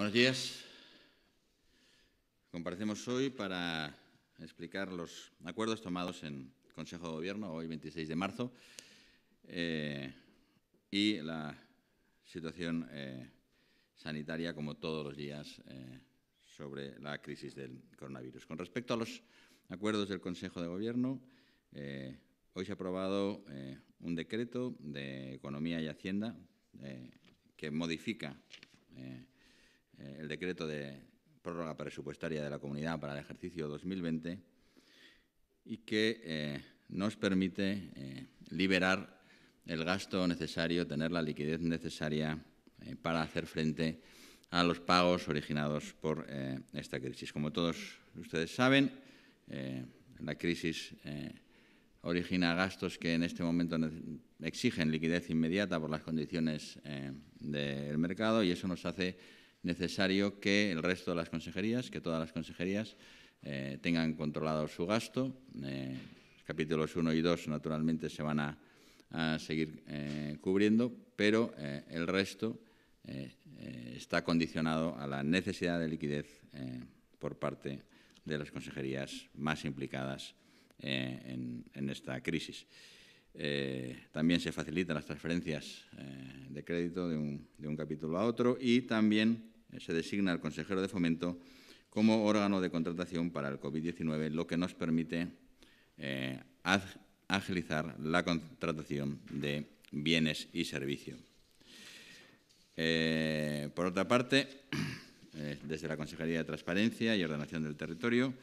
Buenos días. Comparecemos hoy para explicar los acuerdos tomados en Consejo de Gobierno, hoy 26 de marzo, eh, y la situación eh, sanitaria, como todos los días, eh, sobre la crisis del coronavirus. Con respecto a los acuerdos del Consejo de Gobierno, hoy se ha aprobado un decreto de Economía y Hacienda que modifica el decreto de prórroga presupuestaria de la comunidad para el ejercicio 2020 y que eh, nos permite eh, liberar el gasto necesario, tener la liquidez necesaria eh, para hacer frente a los pagos originados por esta crisis. Como todos ustedes saben, la crisis origina gastos que en este momento exigen liquidez inmediata por las condiciones del mercado y eso nos hace necesario que el resto de las consejerías, que todas las consejerías, eh, tengan controlado su gasto. Eh, capítulos 1 y 2, naturalmente, se van a, seguir eh, cubriendo, pero eh, el resto está condicionado a la necesidad de liquidez por parte de las consejerías más implicadas en esta crisis. Eh, también se facilitan las transferencias eh, de crédito de un, capítulo a otro y también eh, se designa al consejero de fomento como órgano de contratación para el COVID-19, lo que nos permite agilizar la contratación de bienes y servicios. por otra parte, desde la Consejería de Transparencia y Ordenación del Territorio,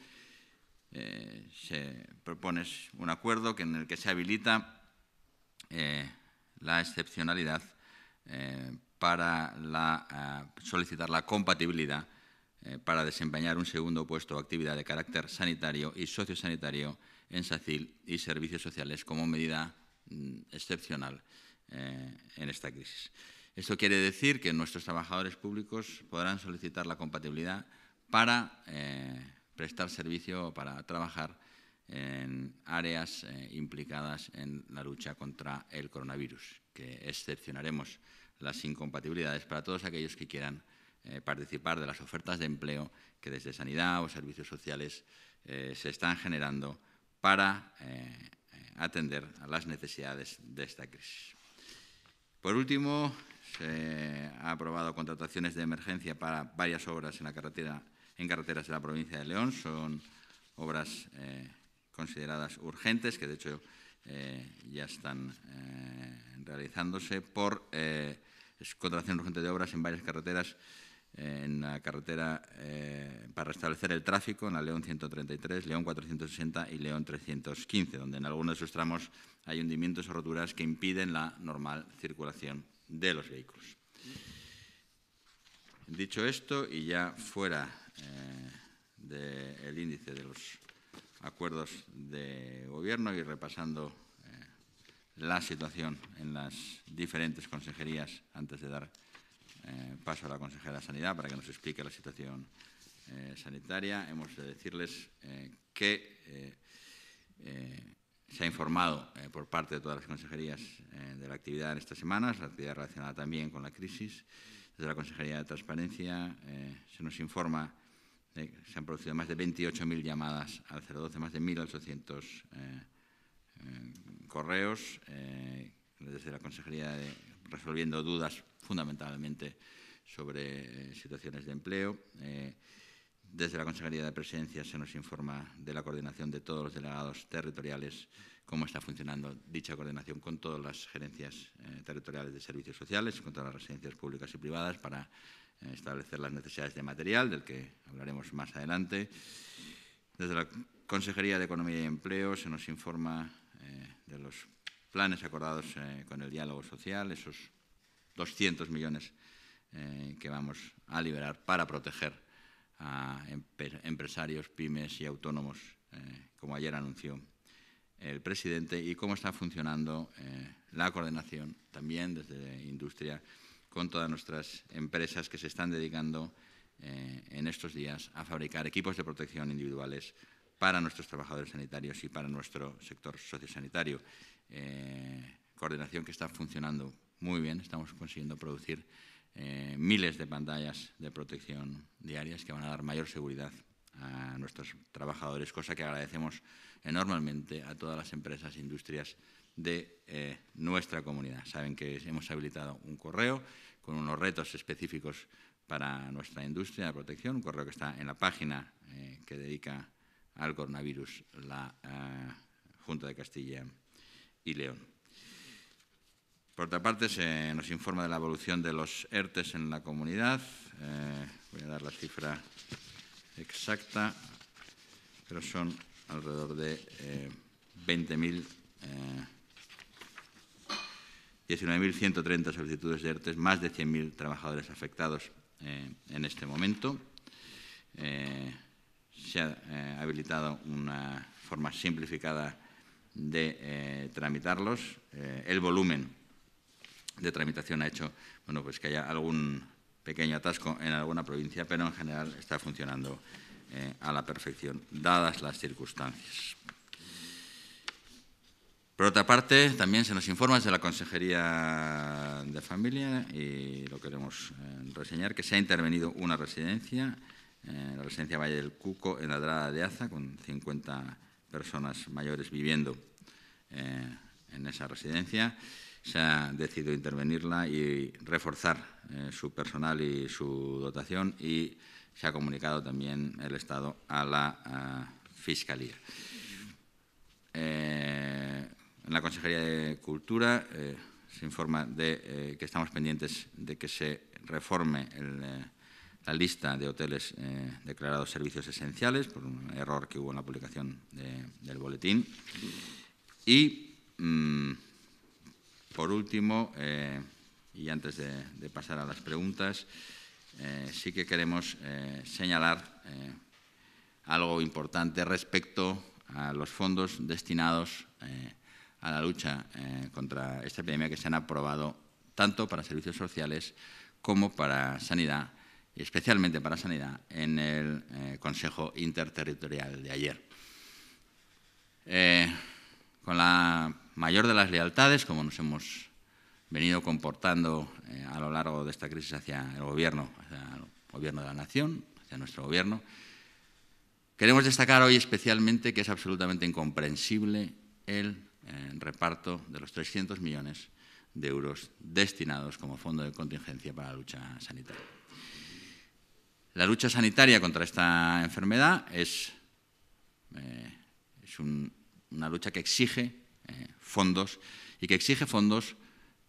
se propone un acuerdo en el que se habilita eh, la excepcionalidad eh, para eh, solicitar la compatibilidad para desempeñar un segundo puesto o actividad de carácter sanitario y sociosanitario en SACIL y servicios sociales como medida mm, excepcional en esta crisis. Esto quiere decir que nuestros trabajadores públicos podrán solicitar la compatibilidad para prestar servicio o para trabajar en áreas eh, implicadas en la lucha contra el coronavirus, que excepcionaremos las incompatibilidades para todos aquellos que quieran eh, participar de las ofertas de empleo que desde sanidad o servicios sociales eh, se están generando para atender a las necesidades de esta crisis. Por último, se ha aprobado contrataciones de emergencia para varias obras en, la carretera, en carreteras de la provincia de León. Son obras consideradas urgentes, que de hecho eh, ya están eh, realizándose, por eh, contratación urgente de obras en varias carreteras, eh, en la carretera para restablecer el tráfico, en la León 133, León 460 y León 315, donde en algunos de sus tramos hay hundimientos o roturas que impiden la normal circulación de los vehículos. Dicho esto, y ya fuera del índice de los acuerdos de gobierno y repasando eh, la situación en las diferentes consejerías antes de dar eh, paso a la consejera de Sanidad para que nos explique la situación eh, sanitaria. Hemos de decirles que se ha informado por parte de todas las consejerías de la actividad en estas semanas, la actividad relacionada también con la crisis. Desde la Consejería de Transparencia se nos informa eh, se han producido más de 28.000 llamadas al 012, más de 1.800 eh, eh, correos desde la Consejería de, resolviendo dudas fundamentalmente sobre situaciones de empleo. desde la Consejería de Presidencia se nos informa de la coordinación de todos los delegados territoriales cómo está funcionando dicha coordinación con todas las gerencias territoriales de servicios sociales, con todas las residencias públicas y privadas para eh, establecer las necesidades de material, del que hablaremos más adelante. Desde la Consejería de Economía y Empleo se nos informa eh, de los planes acordados eh, con el diálogo social, esos 200 millones que vamos a liberar para proteger a empresarios, pymes y autónomos, como ayer anunció el presidente, y cómo está funcionando la coordinación también desde industria con todas nuestras empresas que se están dedicando eh, en estos días a fabricar equipos de protección individuales para nuestros trabajadores sanitarios y para nuestro sector sociosanitario. Eh, coordinación que está funcionando muy bien, estamos consiguiendo producir eh, miles de pantallas de protección diarias que van a dar mayor seguridad a nuestros trabajadores, cosa que agradecemos enormemente a todas las empresas e industrias de eh, nuestra comunidad. Saben que hemos habilitado un correo con unos retos específicos para nuestra industria de protección, un correo que está en la página eh, que dedica al coronavirus la eh, Junta de Castilla y León. Por otra parte, se nos informa de la evolución de los ERTES en la comunidad. voy a dar la cifra exacta, pero son alrededor de 20.000 19.130 solicitudes de ERTES, más de 100.000 trabajadores afectados eh, en este momento. Eh, se ha eh, habilitado una forma simplificada de tramitarlos. el volumen de tramitación ha hecho bueno, pues que haya algún pequeño atasco en alguna provincia, pero en general está funcionando a la perfección, dadas las circunstancias. Por otra parte, también se nos informa de la Consejería de Familia, y lo queremos eh, reseñar, que se ha intervenido una residencia, eh, la residencia Valle del Cuco, en la Drada de Aza, con 50 personas mayores viviendo eh, en esa residencia. Se ha decidido intervenirla y reforzar su personal y su dotación y se ha comunicado también el Estado a la Fiscalía. En la Consejería de Cultura eh, se informa de eh, que estamos pendientes de que se reforme eh, la lista de hoteles declarados servicios esenciales, por un error que hubo en la publicación del boletín. Y, mm, por último, y antes de, pasar a las preguntas, sí que queremos señalar algo importante respecto a los fondos destinados a a la lucha eh, contra esta epidemia que se han aprobado tanto para servicios sociales como para sanidad, especialmente para sanidad, en el eh, Consejo Interterritorial de ayer. Eh, con la mayor de las lealtades, como nos hemos venido comportando a lo largo de esta crisis hacia el Gobierno, hacia el Gobierno de la Nación, hacia nuestro Gobierno, queremos destacar hoy especialmente que es absolutamente incomprensible el en eh, reparto de los 300 millones de euros destinados como fondo de contingencia para la lucha sanitaria. La lucha sanitaria contra esta enfermedad es, eh, una lucha que exige eh, fondos y que exige fondos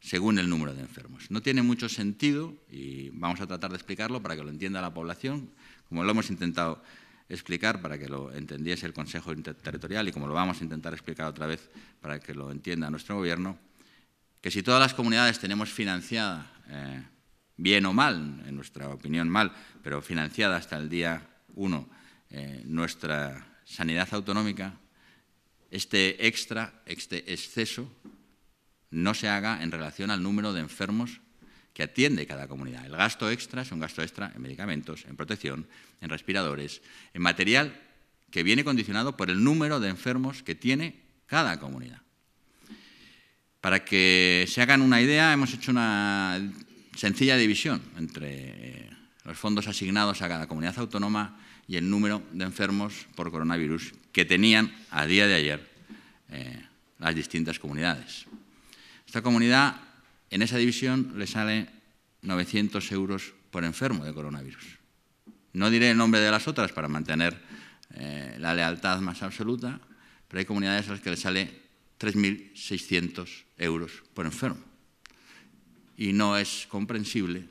según el número de enfermos. No tiene mucho sentido, y vamos a tratar de explicarlo para que lo entienda la población, como lo hemos intentado explicar para que lo entendiese el Consejo Territorial y como lo vamos a intentar explicar otra vez para que lo entienda nuestro Gobierno, que si todas las comunidades tenemos financiada, eh, bien o mal, en nuestra opinión mal, pero financiada hasta el día 1, eh, nuestra sanidad autonómica, este extra, este exceso, no se haga en relación al número de enfermos que atiende cada comunidad. El gasto extra es un gasto extra en medicamentos, en protección, en respiradores, en material que viene condicionado por el número de enfermos que tiene cada comunidad. Para que se hagan una idea, hemos hecho una sencilla división entre eh, los fondos asignados a cada comunidad autónoma y el número de enfermos por coronavirus que tenían a día de ayer eh, las distintas comunidades. Esta comunidad en esa división le sale 900 euros por enfermo de coronavirus. No diré el nombre de las otras para mantener eh, la lealtad más absoluta, pero hay comunidades a las que le sale 3.600 euros por enfermo. Y no es comprensible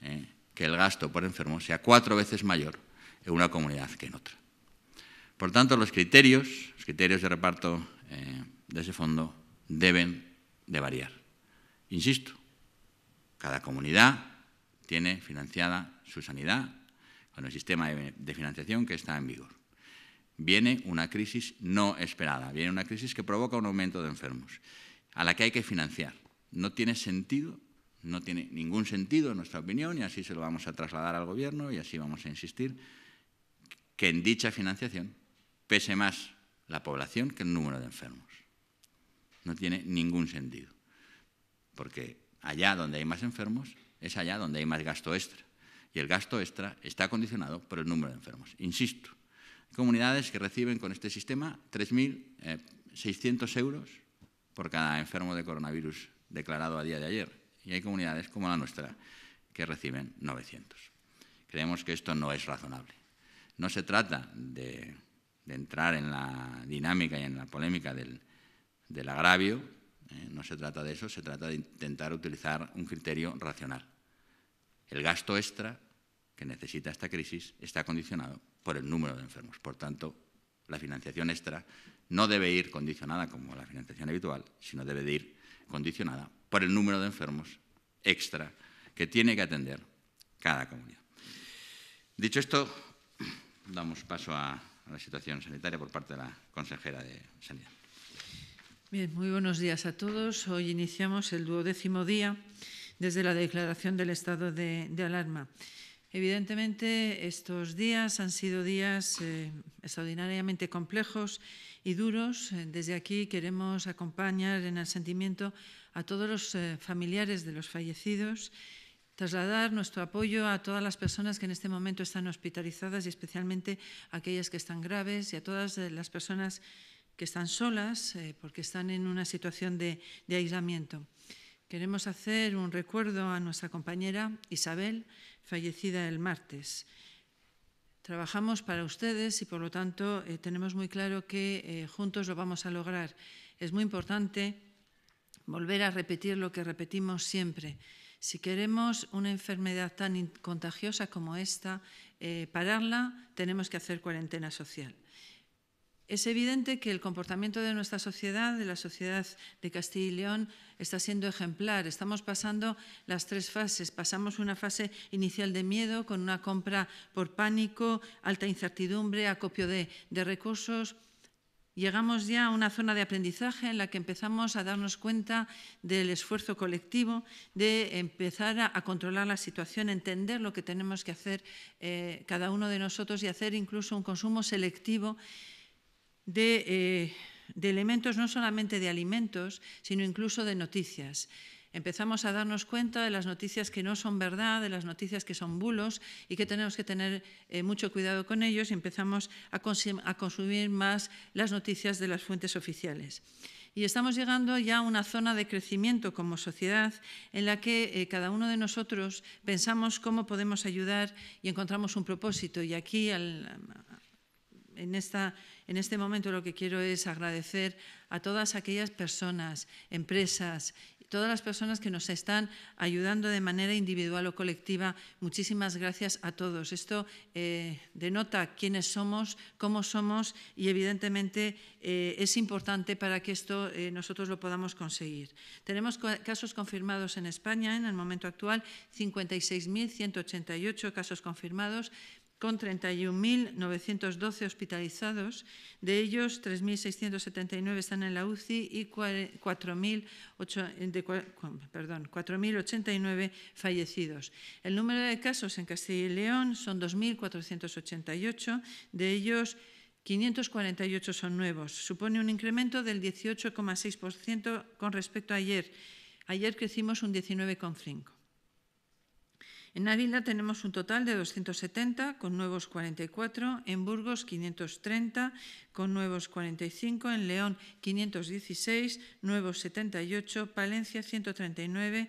eh, que el gasto por enfermo sea cuatro veces mayor en una comunidad que en otra. Por tanto, los criterios, los criterios de reparto eh, de ese fondo deben de variar. Insisto, cada comunidad tiene financiada su sanidad con el sistema de financiación que está en vigor. Viene una crisis no esperada, viene una crisis que provoca un aumento de enfermos, a la que hay que financiar. No tiene sentido, no tiene ningún sentido en nuestra opinión, y así se lo vamos a trasladar al Gobierno y así vamos a insistir, que en dicha financiación pese más la población que el número de enfermos. No tiene ningún sentido porque allá donde hay más enfermos es allá donde hay más gasto extra. Y el gasto extra está condicionado por el número de enfermos. Insisto, hay comunidades que reciben con este sistema 3.600 eh, euros por cada enfermo de coronavirus declarado a día de ayer. Y hay comunidades como la nuestra que reciben 900. Creemos que esto no es razonable. No se trata de, entrar en la dinámica y en la polémica del agravio, eh, no se trata de eso, se trata de intentar utilizar un criterio racional. El gasto extra que necesita esta crisis está condicionado por el número de enfermos. Por tanto, la financiación extra no debe ir condicionada como la financiación habitual, sino debe de ir condicionada por el número de enfermos extra que tiene que atender cada comunidad. Dicho esto, damos paso a la situación sanitaria por parte de la consejera de Sanidad muy buenos días a todos. Hoy iniciamos el duodécimo día desde la declaración del estado de, alarma. Evidentemente, estos días han sido días eh, extraordinariamente complejos y duros. Eh, desde aquí queremos acompañar en el sentimiento a todos los eh, familiares de los fallecidos, trasladar nuestro apoyo a todas las personas que en este momento están hospitalizadas y especialmente a aquellas que están graves y a todas las personas que están solas eh, porque están en una situación de, aislamiento. Queremos hacer un recuerdo a nuestra compañera Isabel, fallecida el martes. Trabajamos para ustedes y, por lo tanto, eh, tenemos muy claro que eh, juntos lo vamos a lograr. Es muy importante volver a repetir lo que repetimos siempre. Si queremos una enfermedad tan contagiosa como esta, pararla, tenemos que hacer cuarentena social. Es evidente que el comportamiento de nuestra sociedad, de la sociedad de Castilla y León, está siendo ejemplar. Estamos pasando las tres fases. Pasamos una fase inicial de miedo, con una compra por pánico, alta incertidumbre, acopio de, recursos. Llegamos ya a una zona de aprendizaje en la que empezamos a darnos cuenta del esfuerzo colectivo, de empezar a, controlar la situación, entender lo que tenemos que hacer eh, cada uno de nosotros y hacer incluso un consumo selectivo eh, de, elementos, no solamente de alimentos, sino incluso de noticias empezamos a darnos cuenta de las noticias que no son verdad, de las noticias que son bulos y que tenemos que tener eh, mucho cuidado con ellos y empezamos a, consumir más las noticias de las fuentes oficiales. Y estamos llegando ya a una zona de crecimiento como sociedad en la que eh, cada uno de nosotros pensamos cómo podemos ayudar y encontramos un propósito. Y aquí, en esta en este momento lo que quiero es agradecer a todas aquellas personas, empresas, todas las personas que nos están ayudando de manera individual o colectiva. Muchísimas gracias a todos. Esto eh, denota quiénes somos, cómo somos y evidentemente eh, es importante para que esto eh, nosotros lo podamos conseguir. Tenemos casos confirmados en España en el momento actual, 56.188 casos confirmados, con 31.912 hospitalizados, de ellos 3.679 están en la UCI y 4.089 fallecidos. El número de casos en Castilla y León son 2.488, de ellos 548 son nuevos. Supone un incremento del 18,6% con respecto a ayer. Ayer crecimos un 19,5%. En Ávila tenemos un total de 270 con nuevos 44, en Burgos 530 con nuevos 45, en León 516, nuevos 78, Palencia 139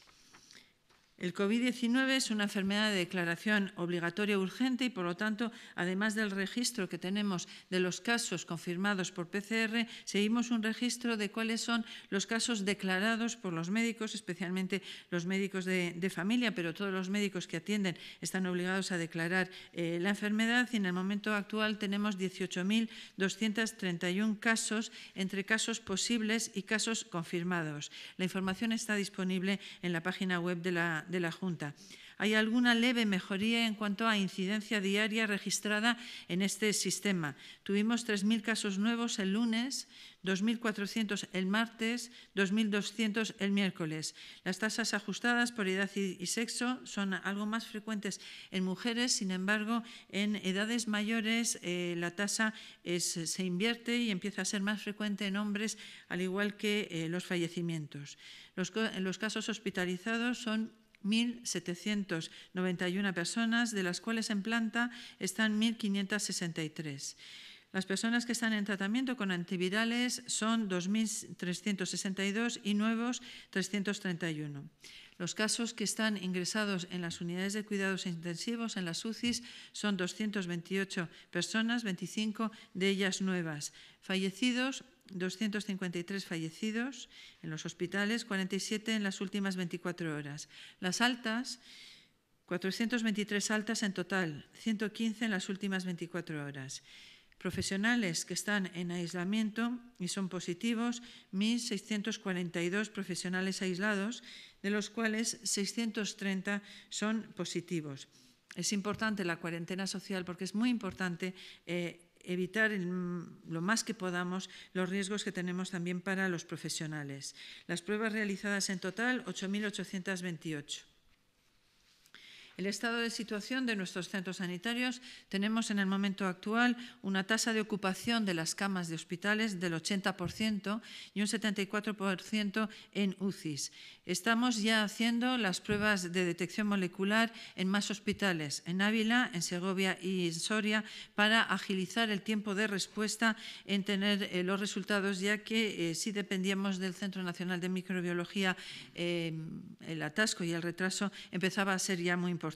El COVID-19 es una enfermedad de declaración obligatoria urgente y, por lo tanto, además del registro que tenemos de los casos confirmados por PCR, seguimos un registro de cuáles son los casos declarados por los médicos, especialmente los médicos de, familia, pero todos los médicos que atienden están obligados a declarar eh, la enfermedad y en el momento actual tenemos 18.231 casos entre casos posibles y casos confirmados. La información está disponible en la página web de la de la Junta. Hay alguna leve mejoría en cuanto a incidencia diaria registrada en este sistema. Tuvimos 3.000 casos nuevos el lunes, 2.400 el martes, 2.200 el miércoles. Las tasas ajustadas por edad y sexo son algo más frecuentes en mujeres, sin embargo, en edades mayores eh, la tasa se invierte y empieza a ser más frecuente en hombres, al igual que eh, los fallecimientos. Los, los casos hospitalizados son 1.791 personas, de las cuales en planta están 1.563. Las personas que están en tratamiento con antivirales son 2.362 y nuevos 331. Los casos que están ingresados en las unidades de cuidados intensivos, en las UCIs, son 228 personas, 25 de ellas nuevas. Fallecidos, 253 fallecidos en los hospitales, 47 en las últimas 24 horas. Las altas, 423 altas en total, 115 en las últimas 24 horas. Profesionales que están en aislamiento y son positivos, 1.642 profesionales aislados, de los cuales 630 son positivos. Es importante la cuarentena social porque es muy importante eh, evitar lo más que podamos los riesgos que tenemos también para los profesionales. Las pruebas realizadas en total, 8.828. El estado de situación de nuestros centros sanitarios tenemos en el momento actual una tasa de ocupación de las camas de hospitales del 80% y un 74% en UCIs. Estamos ya haciendo las pruebas de detección molecular en más hospitales, en Ávila, en Segovia y en Soria, para agilizar el tiempo de respuesta en tener eh, los resultados, ya que eh, si dependíamos del Centro Nacional de Microbiología, eh, el atasco y el retraso empezaba a ser ya muy importante.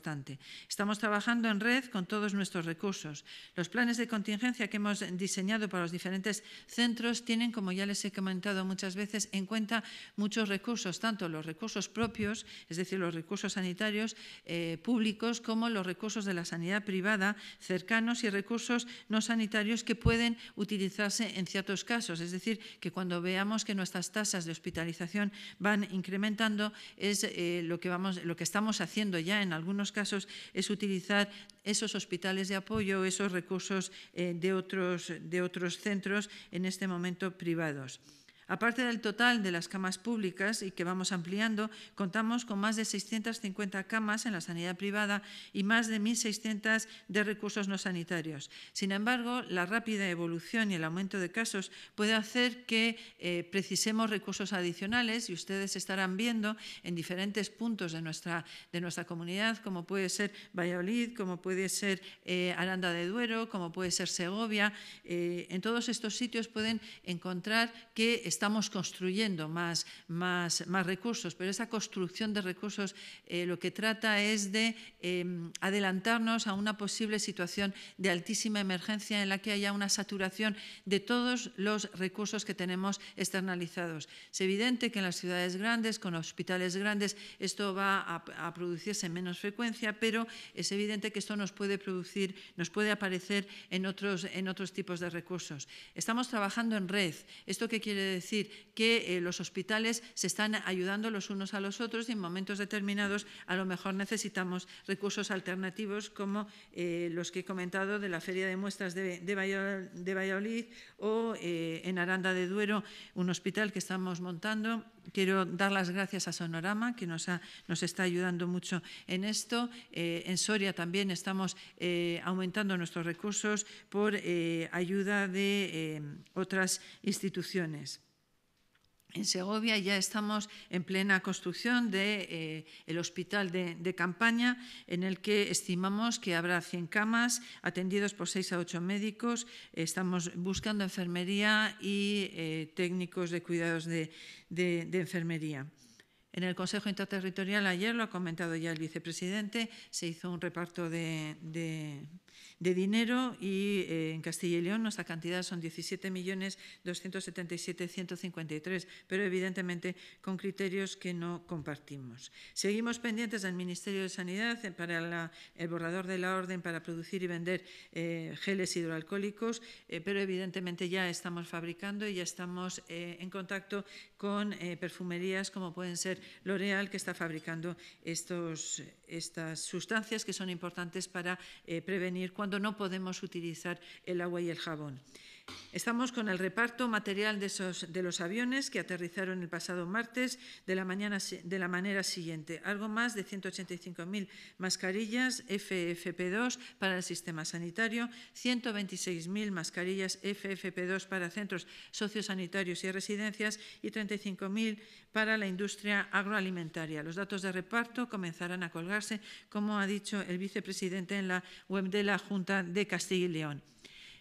Estamos trabajando en red con todos nuestros recursos. Los planes de contingencia que hemos diseñado para los diferentes centros tienen, como ya les he comentado muchas veces, en cuenta muchos recursos, tanto los recursos propios, es decir, los recursos sanitarios eh, públicos, como los recursos de la sanidad privada cercanos y recursos no sanitarios que pueden utilizarse en ciertos casos. Es decir, que cuando veamos que nuestras tasas de hospitalización van incrementando, es eh, lo, que vamos, lo que estamos haciendo ya en algunos algunos casos es utilizar esos hospitales de apoyo, esos recursos eh, de, otros, de otros centros, en este momento privados. Aparte del total de las camas públicas y que vamos ampliando, contamos con más de 650 camas en la sanidad privada y más de 1.600 de recursos no sanitarios. Sin embargo, la rápida evolución y el aumento de casos puede hacer que eh, precisemos recursos adicionales y ustedes estarán viendo en diferentes puntos de nuestra, de nuestra comunidad, como puede ser Valladolid, como puede ser eh, Aranda de Duero, como puede ser Segovia. Eh, en todos estos sitios pueden encontrar que estamos construyendo más, más, más recursos, pero esa construcción de recursos eh, lo que trata es de em, adelantarnos a una posible situación de altísima emergencia en la que haya una saturación de todos los recursos que tenemos externalizados. Es evidente que en las ciudades grandes, con hospitales grandes, esto va a, a producirse en menos frecuencia, pero es evidente que esto nos puede producir, nos puede aparecer en otros, en otros tipos de recursos. Estamos trabajando en red. ¿Esto qué quiere decir? decir, que eh, los hospitales se están ayudando los unos a los otros y en momentos determinados a lo mejor necesitamos recursos alternativos como eh, los que he comentado de la Feria de Muestras de, de Valladolid o eh, en Aranda de Duero, un hospital que estamos montando. Quiero dar las gracias a Sonorama, que nos está ayudando mucho en esto. en Soria también estamos aumentando nuestros recursos por ayuda de otras instituciones. En Segovia ya estamos en plena construcción del eh, hospital de, campaña, en el que estimamos que habrá 100 camas atendidos por 6 a 8 médicos. Estamos buscando enfermería y eh, técnicos de cuidados de enfermería. En el Consejo Interterritorial ayer, lo ha comentado ya el vicepresidente, se hizo un reparto de, dinero y eh, en Castilla y León nuestra cantidad son 17.277.153, pero evidentemente con criterios que no compartimos. Seguimos pendientes del Ministerio de Sanidad para el borrador de la orden para producir y vender eh, geles hidroalcohólicos, eh, pero evidentemente ya estamos fabricando y ya estamos en contacto con perfumerías como pueden ser L'Oréal, que está fabricando estos, estas sustancias que son importantes para eh, prevenir cuando no podemos utilizar el agua y el jabón. Estamos con el reparto material de, esos, de los aviones que aterrizaron el pasado martes de la, mañana, de la manera siguiente. Algo más de 185.000 mascarillas FFP2 para el sistema sanitario, 126.000 mascarillas FFP2 para centros sociosanitarios y residencias y 35.000 para la industria agroalimentaria. Los datos de reparto comenzarán a colgar como ha dicho el vicepresidente en la web de la Junta de Castilla y León.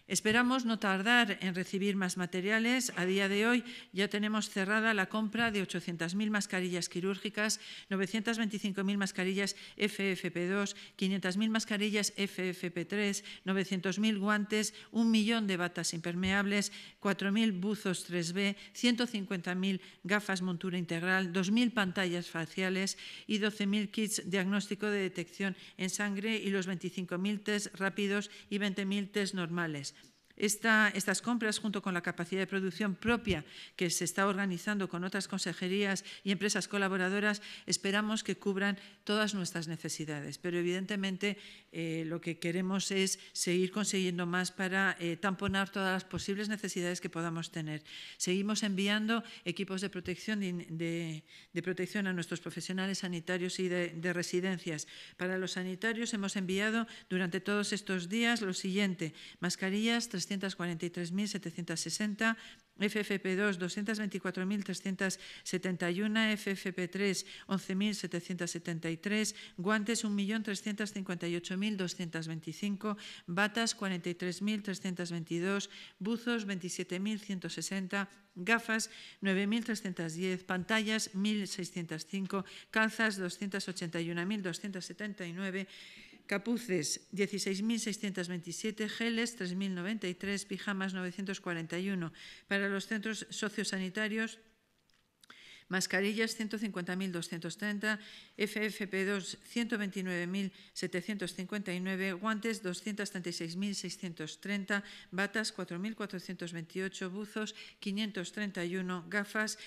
Esperamos no tardar en recibir más materiales. A día de hoy ya tenemos cerrada la compra de 800.000 mascarillas quirúrgicas, 925.000 mascarillas FFP2, 500.000 mascarillas FFP3, 900.000 guantes, un millón de batas impermeables, 4.000 buzos 3B, 150.000 gafas montura integral, 2.000 pantallas faciales y 12.000 kits diagnóstico de detección en sangre y los 25.000 test rápidos y 20.000 test normales estas compras, junto con la capacidad de producción propia que se está organizando con otras consejerías y empresas colaboradoras, esperamos que cubran todas nuestras necesidades. Pero, evidentemente, eh, lo que queremos es seguir consiguiendo más para eh, tamponar todas las posibles necesidades que podamos tener. Seguimos enviando equipos de protección, de, protección a nuestros profesionales sanitarios y de, residencias. Para los sanitarios hemos enviado durante todos estos días lo siguiente, mascarillas, 343.760, FFP2 224.371, FFP3 11.773, guantes 1.358.225, batas 43.322, buzos 27.160, gafas 9.310, pantallas 1.605, calzas 281.279, Capuces 16.627, geles 3.093, pijamas 941. Para los centros sociosanitarios, mascarillas 150.230, FFP2 129.759, guantes 236.630, batas 4.428, buzos 531, gafas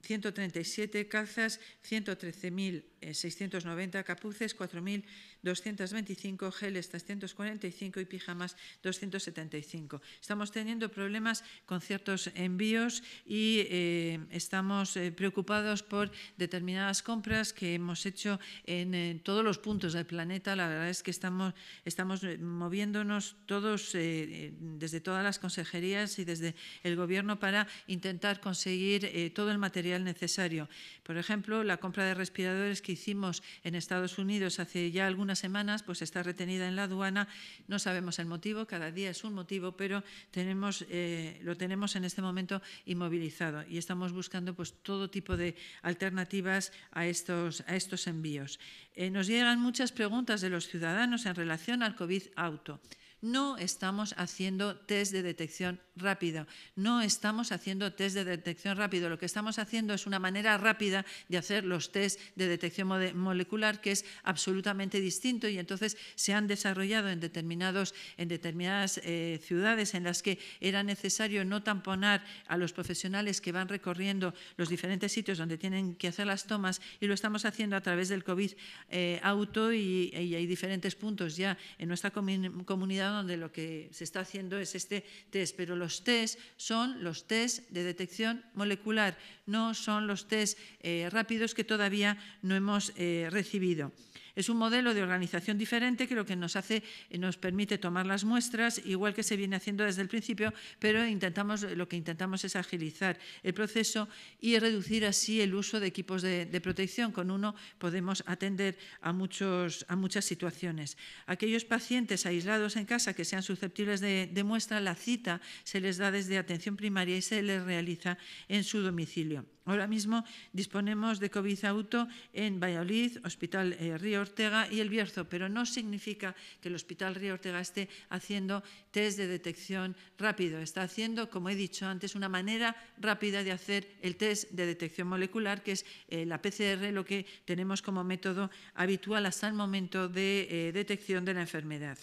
137, eh, calzas 113.000. 690, eh, capuces 4.225, geles 345 y pijamas 275. Estamos teniendo problemas con ciertos envíos y eh, estamos eh, preocupados por determinadas compras que hemos hecho en, todos los puntos del planeta. La verdad es que estamos, estamos moviéndonos todos desde todas las consejerías y desde el Gobierno para intentar conseguir todo el material necesario. Por ejemplo, la compra de respiradores que hicimos en Estados Unidos hace ya algunas semanas, pues está retenida en la aduana. No sabemos el motivo, cada día es un motivo, pero tenemos, eh, lo tenemos en este momento inmovilizado y estamos buscando pues, todo tipo de alternativas a estos, a estos envíos. Eh, nos llegan muchas preguntas de los ciudadanos en relación al COVID auto. No estamos haciendo test de detección rápida, no estamos haciendo test de detección rápido. Lo que estamos haciendo es una manera rápida de hacer los test de detección molecular que es absolutamente distinto y entonces se han desarrollado en, determinados, en determinadas eh, ciudades en las que era necesario no tamponar a los profesionales que van recorriendo los diferentes sitios donde tienen que hacer las tomas y lo estamos haciendo a través del COVID eh, auto y, hay diferentes puntos ya en nuestra comunidad donde lo que se está haciendo es este test, pero los test son los test de detección molecular, no son los test eh, rápidos que todavía no hemos eh, recibido. Es un modelo de organización diferente que lo que nos hace, eh, nos permite tomar las muestras, igual que se viene haciendo desde el principio, pero intentamos, lo que intentamos es agilizar el proceso y reducir así el uso de equipos de, protección. Con uno podemos atender a, a muchas situaciones. Aquellos pacientes aislados en casa que sean susceptibles de muestra, la cita se les da desde atención primaria y se les realiza en su domicilio. Ahora mismo disponemos de COVID auto en Valladolid, Hospital eh, Río Ortega y El Bierzo, pero no significa que el Hospital Río Ortega esté haciendo test de detección rápido. Está haciendo, como he dicho antes, una manera rápida de hacer el test de detección molecular, que es eh, la PCR, lo que tenemos como método habitual hasta el momento de eh, detección de la enfermedad.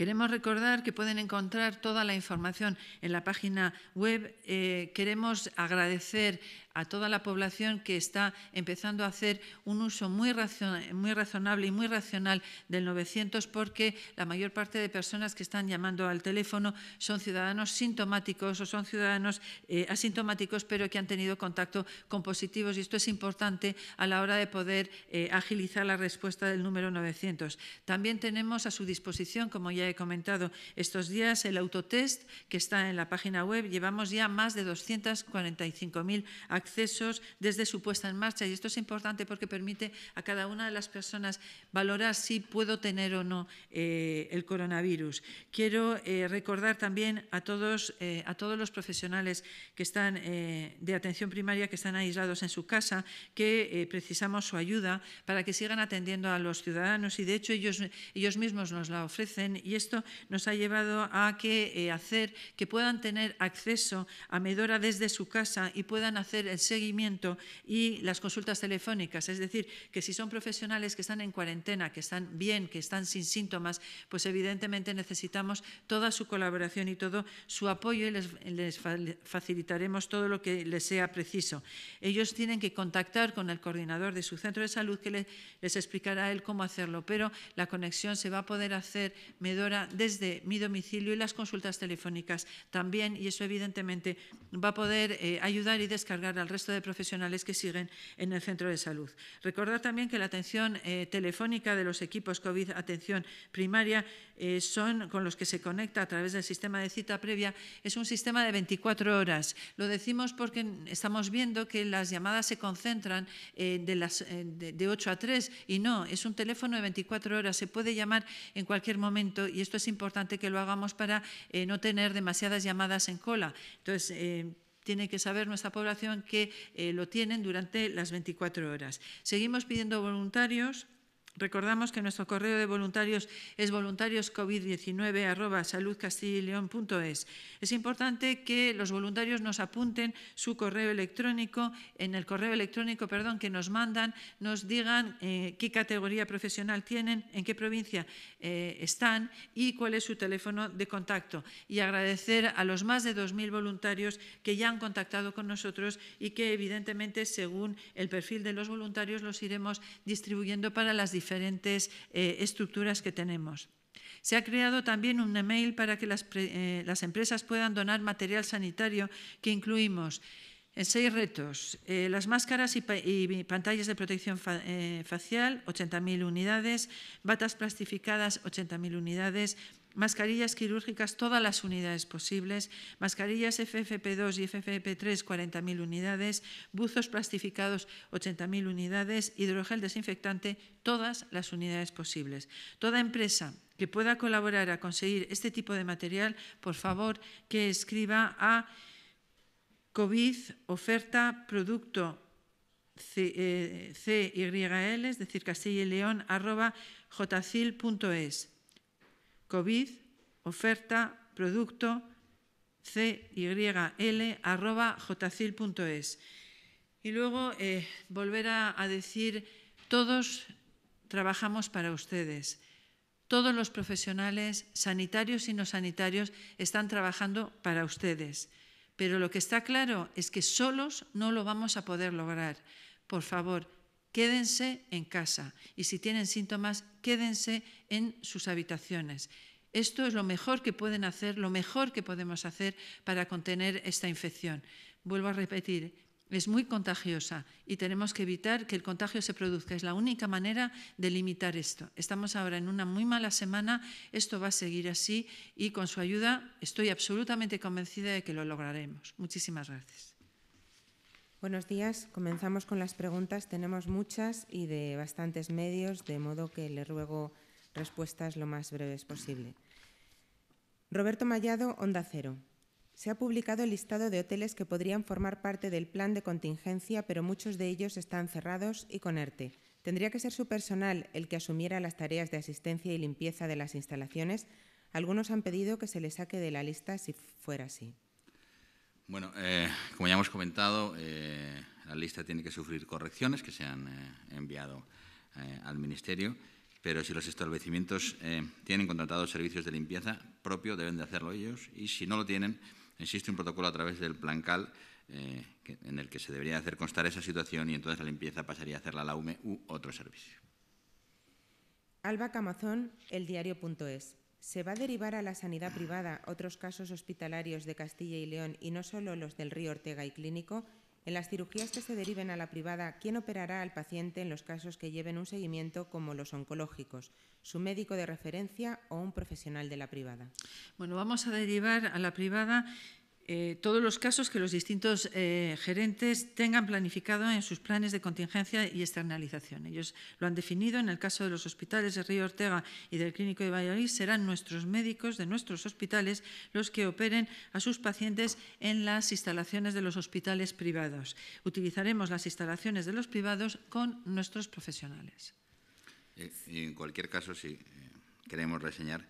Queremos recordar que pueden encontrar toda la información en la página web. Eh, queremos agradecer a toda la población que está empezando a hacer un uso muy, razonable y muy racional del 900 porque la mayor parte de personas que están llamando al teléfono son ciudadanos sintomáticos o son ciudadanos eh, asintomáticos pero que han tenido contacto con positivos y esto es importante a la hora de poder eh, agilizar la respuesta del número 900. También tenemos a su disposición, como ya he comentado estos días, el autotest que está en la página web. Llevamos ya más de 245.000 accesos desde su puesta en marcha. Y esto es importante porque permite a cada una de las personas valorar si puedo tener o no eh, el coronavirus. Quiero eh, recordar también a todos, eh, a todos los profesionales que están de atención primaria, que están aislados en su casa, que precisamos su ayuda para que sigan atendiendo a los ciudadanos y de hecho ellos, ellos mismos nos la ofrecen y esto nos ha llevado a que hacer que puedan tener acceso a Medora desde su casa y puedan hacer el seguimiento y las consultas telefónicas. Es decir, que si son profesionales que están en cuarentena, que están bien, que están sin síntomas, pues evidentemente necesitamos toda su colaboración y todo su apoyo y les, facilitaremos todo lo que les sea preciso. Ellos tienen que contactar con el coordinador de su centro de salud que les, les explicará a él cómo hacerlo, pero la conexión se va a poder hacer medora desde mi domicilio y las consultas telefónicas también y eso evidentemente va a poder eh, ayudar y descargar al resto de profesionales que siguen en el centro de salud. Recordar también que la atención eh, telefónica de los equipos COVID atención primaria eh, son con los que se conecta a través del sistema de cita previa, es un sistema de 24 horas. Lo decimos porque estamos viendo que las llamadas se concentran eh, de, las, de, 8 a 3 y no, es un teléfono de 24 horas, se puede llamar en cualquier momento y esto es importante que lo hagamos para no tener demasiadas llamadas en cola. Entonces, tiene que saber nuestra población que eh, lo tienen durante las 24 horas. Seguimos pidiendo voluntarios. Recordamos que nuestro correo de voluntarios es voluntarioscovid 19saludcastileones Es importante que los voluntarios nos apunten su correo electrónico, en el correo electrónico perdón, que nos mandan, nos digan eh, qué categoría profesional tienen, en qué provincia eh, están y cuál es su teléfono de contacto. Y agradecer a los más de 2.000 voluntarios que ya han contactado con nosotros y que evidentemente según el perfil de los voluntarios los iremos distribuyendo para las diferentes diferentes eh, estructuras que tenemos. Se ha creado también un email para que las, eh, empresas puedan donar material sanitario que incluimos en eh, seis retos, las máscaras y, pantallas de protección facial, 80.000 unidades, batas plastificadas, 80.000 unidades, mascarillas quirúrgicas, todas las unidades posibles, mascarillas FFP2 y FFP3, 40.000 unidades, buzos plastificados, 80.000 unidades, hidrogel desinfectante, todas las unidades posibles. Toda empresa que pueda colaborar a conseguir este tipo de material, por favor, que escriba a COVID, oferta, producto, CYL, eh, es decir, Castilla y León, COVID, oferta, producto, cyl, arroba, jcil.es. Y luego eh, volver a decir, todos trabajamos para ustedes. Todos los profesionales, sanitarios y no sanitarios, están trabajando para ustedes. Pero lo que está claro es que solos no lo vamos a poder lograr. Por favor, quédense en casa y si tienen síntomas, quédense en sus habitaciones. Esto es lo mejor que pueden hacer, lo mejor que podemos hacer para contener esta infección. Vuelvo a repetir, es muy contagiosa y tenemos que evitar que el contagio se produzca. Es la única manera de limitar esto. Estamos ahora en una muy mala semana, esto va a seguir así y con su ayuda estoy absolutamente convencida de que lo lograremos. Muchísimas gracias. Buenos días. Comenzamos con las preguntas. Tenemos muchas y de bastantes medios, de modo que le ruego respuestas lo más breves posible. Roberto Mallado, Onda Cero. Se ha publicado el listado de hoteles que podrían formar parte del plan de contingencia, pero muchos de ellos están cerrados y con ERTE. ¿Tendría que ser su personal el que asumiera las tareas de asistencia y limpieza de las instalaciones? Algunos han pedido que se le saque de la lista si fuera así. Bueno, eh, como ya hemos comentado, eh, la lista tiene que sufrir correcciones que se han eh, enviado al Ministerio, pero si los establecimientos tienen contratados servicios de limpieza propio, deben de hacerlo ellos, y si no lo tienen, existe un protocolo a través del Plancal CAL en el que se debería hacer constar esa situación y entonces la limpieza pasaría a hacerla la UME u otro servicio. Alba Camazón, eldiario.es. ¿Se va a derivar a la sanidad privada otros casos hospitalarios de Castilla y León y no solo los del río Ortega y Clínico? En las cirugías que se deriven a la privada, ¿quién operará al paciente en los casos que lleven un seguimiento como los oncológicos? ¿Su médico de referencia o un profesional de la privada? Bueno, vamos a derivar a la privada eh, todos los casos que los distintos eh, gerentes tengan planificado en sus planes de contingencia y externalización. Ellos lo han definido, en el caso de los hospitales de Río Ortega y del Clínico de Valladolid, serán nuestros médicos de nuestros hospitales los que operen a sus pacientes en las instalaciones de los hospitales privados. Utilizaremos las instalaciones de los privados con nuestros profesionales. Eh, en cualquier caso, si queremos reseñar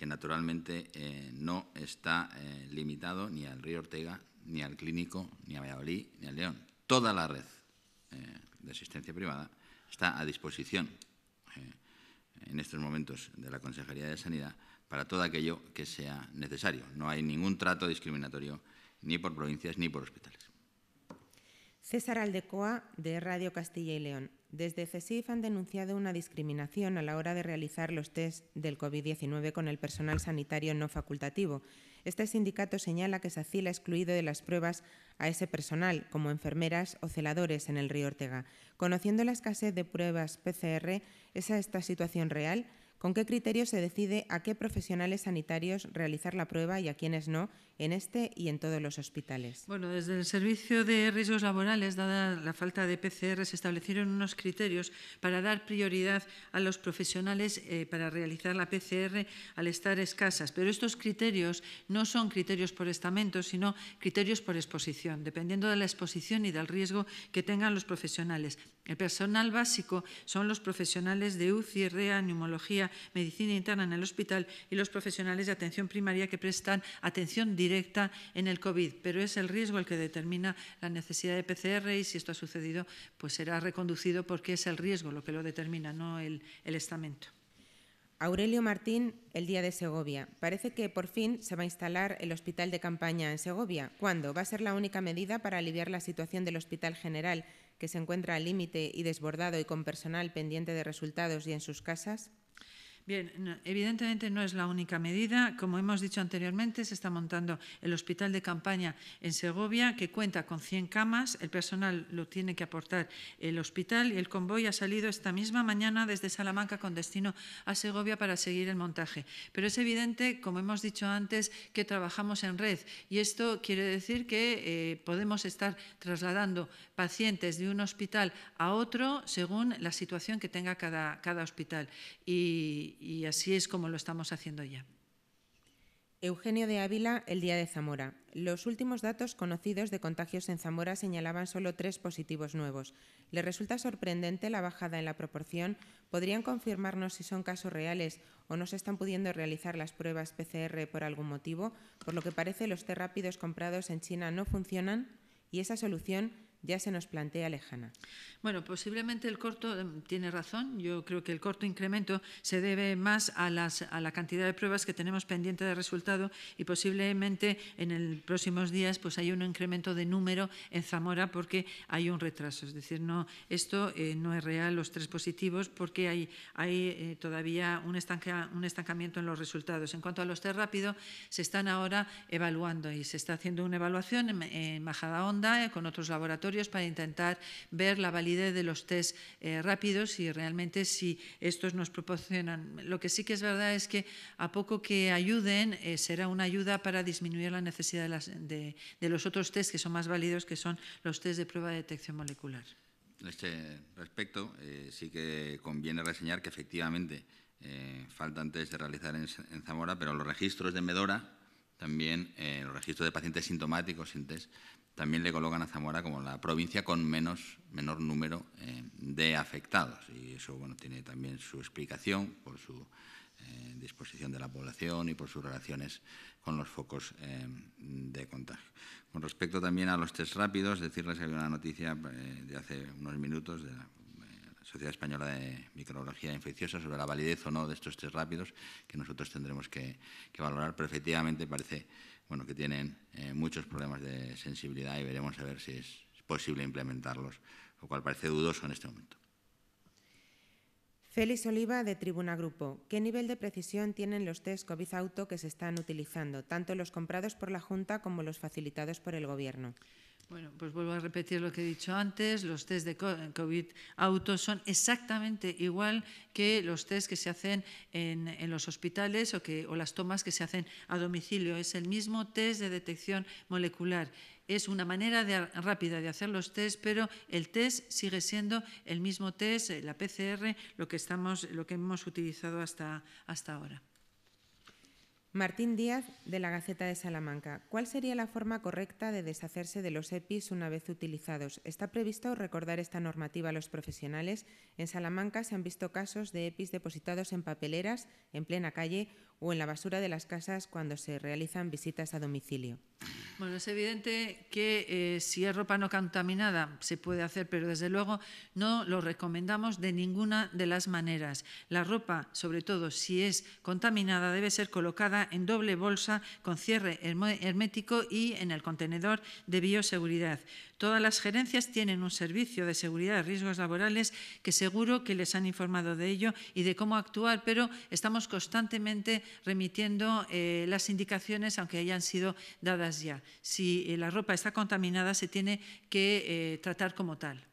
que naturalmente eh, no está eh, limitado ni al río Ortega, ni al Clínico, ni a Valladolid, ni al León. Toda la red eh, de asistencia privada está a disposición en estos momentos de la Consejería de Sanidad para todo aquello que sea necesario. No hay ningún trato discriminatorio ni por provincias ni por hospitales. César Aldecoa, de Radio Castilla y León. Desde CESIF han denunciado una discriminación a la hora de realizar los test del COVID-19 con el personal sanitario no facultativo. Este sindicato señala que SACIL ha excluido de las pruebas a ese personal, como enfermeras o celadores en el río Ortega. Conociendo la escasez de pruebas PCR, ¿es esta situación real? ¿Con qué criterio se decide a qué profesionales sanitarios realizar la prueba y a quiénes no? en este y en todos los hospitales. Bueno, desde el Servicio de Riesgos Laborales, dada la falta de PCR, se establecieron unos criterios para dar prioridad a los profesionales eh, para realizar la PCR al estar escasas. Pero estos criterios no son criterios por estamento, sino criterios por exposición, dependiendo de la exposición y del riesgo que tengan los profesionales. El personal básico son los profesionales de UCI, REA, neumología, medicina interna en el hospital y los profesionales de atención primaria que prestan atención directa directa en el COVID, pero es el riesgo el que determina la necesidad de PCR y si esto ha sucedido, pues será reconducido porque es el riesgo lo que lo determina, no el, el estamento. Aurelio Martín, el día de Segovia. Parece que por fin se va a instalar el hospital de campaña en Segovia. ¿Cuándo? Va a ser la única medida para aliviar la situación del hospital general, que se encuentra al límite y desbordado y con personal pendiente de resultados y en sus casas. Bien, evidentemente no es la única medida. Como hemos dicho anteriormente, se está montando el hospital de campaña en Segovia, que cuenta con 100 camas. El personal lo tiene que aportar el hospital y el convoy ha salido esta misma mañana desde Salamanca con destino a Segovia para seguir el montaje. Pero es evidente, como hemos dicho antes, que trabajamos en red y esto quiere decir que eh, podemos estar trasladando pacientes de un hospital a otro según la situación que tenga cada, cada hospital. Y, y, así es como lo estamos haciendo ya. Eugenio de Ávila, el día de Zamora. Los últimos datos conocidos de contagios en Zamora señalaban solo tres positivos nuevos. ¿Le resulta sorprendente la bajada en la proporción? ¿Podrían confirmarnos si son casos reales o no se están pudiendo realizar las pruebas PCR por algún motivo? Por lo que parece, los test rápidos comprados en China no funcionan y esa solución ya se nos plantea lejana. Bueno, posiblemente el corto em, tiene razón. Yo creo que el corto incremento se debe más a, la cantidad de pruebas que tenemos pendiente de resultado y posiblemente en los próximos días pues hay un incremento de número en Zamora porque hay un retraso. Es decir, no, esto eh, no es real, los tres positivos, porque hay, eh, todavía un, estancamiento en los resultados. En cuanto a los test rápidos, se están ahora evaluando y se está haciendo una evaluación en, en Majadahonda eh, con otros laboratorios para intentar ver la validez de los test eh, rápidos y realmente si estos nos proporcionan. Lo que sí que es verdad es que a poco que ayuden eh, será una ayuda para disminuir la necesidad de, los otros test que son más válidos, que son los test de prueba de detección molecular. En este respecto, eh, sí que conviene reseñar que efectivamente faltan test de realizar en, Zamora, pero los registros de Medora, también los registros de pacientes sintomáticos sin test, también le colocan a Zamora como la provincia con menos, menor número eh, de afectados. Y eso bueno, tiene también su explicación por su eh, disposición de la población y por sus relaciones con los focos eh, de contagio. Con respecto también a los test rápidos, decirles que había una noticia de hace unos minutos de la Sociedad Española de Microbiología Infecciosa sobre la validez o no de estos test rápidos que nosotros tendremos que, que valorar, pero efectivamente parece bueno, que tienen eh, muchos problemas de sensibilidad y veremos a ver si es posible implementarlos, lo cual parece dudoso en este momento. Félix Oliva, de Tribuna Grupo. ¿Qué nivel de precisión tienen los test COVID-auto que se están utilizando, tanto los comprados por la Junta como los facilitados por el Gobierno? Bueno, pues vuelvo a repetir lo que he dicho antes, los test de COVID auto son exactamente igual que los test que se hacen en, en los hospitales o, que, o las tomas que se hacen a domicilio. Es el mismo test de detección molecular es una manera rápida de hacer los test, pero el test sigue siendo el mismo test, la PCR, lo que, estamos, lo que hemos utilizado hasta, hasta ahora. Martín Díaz, de la Gaceta de Salamanca. ¿Cuál sería la forma correcta de deshacerse de los EPIs una vez utilizados? ¿Está previsto recordar esta normativa a los profesionales? En Salamanca se han visto casos de EPIs depositados en papeleras, en plena calle, o en la basura de las casas cuando se realizan visitas a domicilio. Bueno, es evidente que eh, si es ropa no contaminada se puede hacer, pero desde luego no lo recomendamos de ninguna de las maneras. La ropa, sobre todo si es contaminada, debe ser colocada en doble bolsa con cierre hermético y en el contenedor de bioseguridad. Todas las gerencias tienen un servicio de seguridad de riesgos laborales que seguro que les han informado de ello y de cómo actuar, pero estamos constantemente remitiendo eh, las indicaciones, aunque hayan sido dadas ya. Si eh, la ropa está contaminada, se tiene que eh, tratar como tal.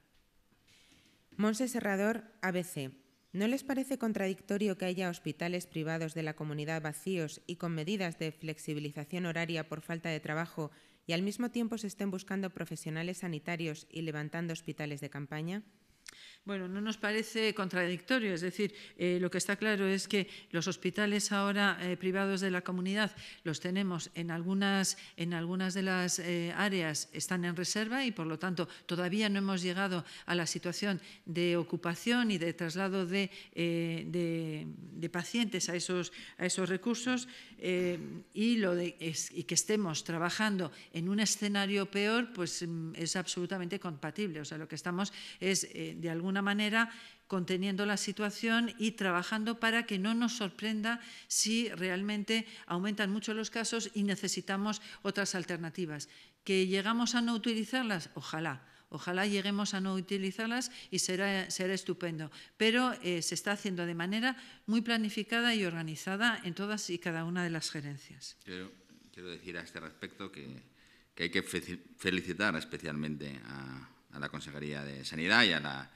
Monse Serrador, ABC. ¿No les parece contradictorio que haya hospitales privados de la comunidad vacíos y con medidas de flexibilización horaria por falta de trabajo y al mismo tiempo se estén buscando profesionales sanitarios y levantando hospitales de campaña? Bueno, no nos parece contradictorio, es decir, eh, lo que está claro es que los hospitales ahora eh, privados de la comunidad los tenemos en algunas, en algunas de las eh, áreas, están en reserva y por lo tanto todavía no hemos llegado a la situación de ocupación y de traslado de, pacientes a esos, a esos recursos y, lo y que estemos trabajando en un escenario peor, pues mm, es absolutamente compatible. O sea, lo que estamos es de alguna manera conteniendo la situación y trabajando para que no nos sorprenda si realmente aumentan mucho los casos y necesitamos otras alternativas. ¿Que llegamos a no utilizarlas? Ojalá. Ojalá lleguemos a no utilizarlas y será, será estupendo. Pero eh, se está haciendo de manera muy planificada y organizada en todas y cada una de las gerencias. Quiero, decir a este respecto que, hay que felicitar especialmente a la Consejería de Sanidad y a la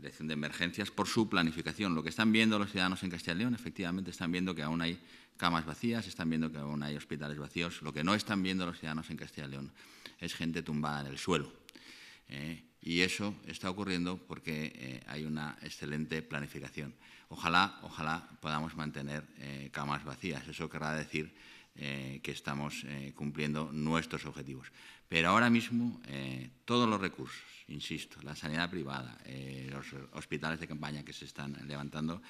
Dirección de Emergencias, por su planificación. Lo que están viendo los ciudadanos en Castilla León, efectivamente, están viendo que aún hay camas vacías, están viendo que aún hay hospitales vacíos. Lo que no están viendo los ciudadanos en Castilla León es gente tumbada en el suelo. Eh, y eso está ocurriendo porque eh, hay una excelente planificación. Ojalá, ojalá podamos mantener eh, camas vacías. Eso querrá decir que estamos cumpliendo nuestros objetivos. Pero ahora mismo eh, todos los recursos, insisto, la sanidad privada, eh, los hospitales de campaña que se están levantando,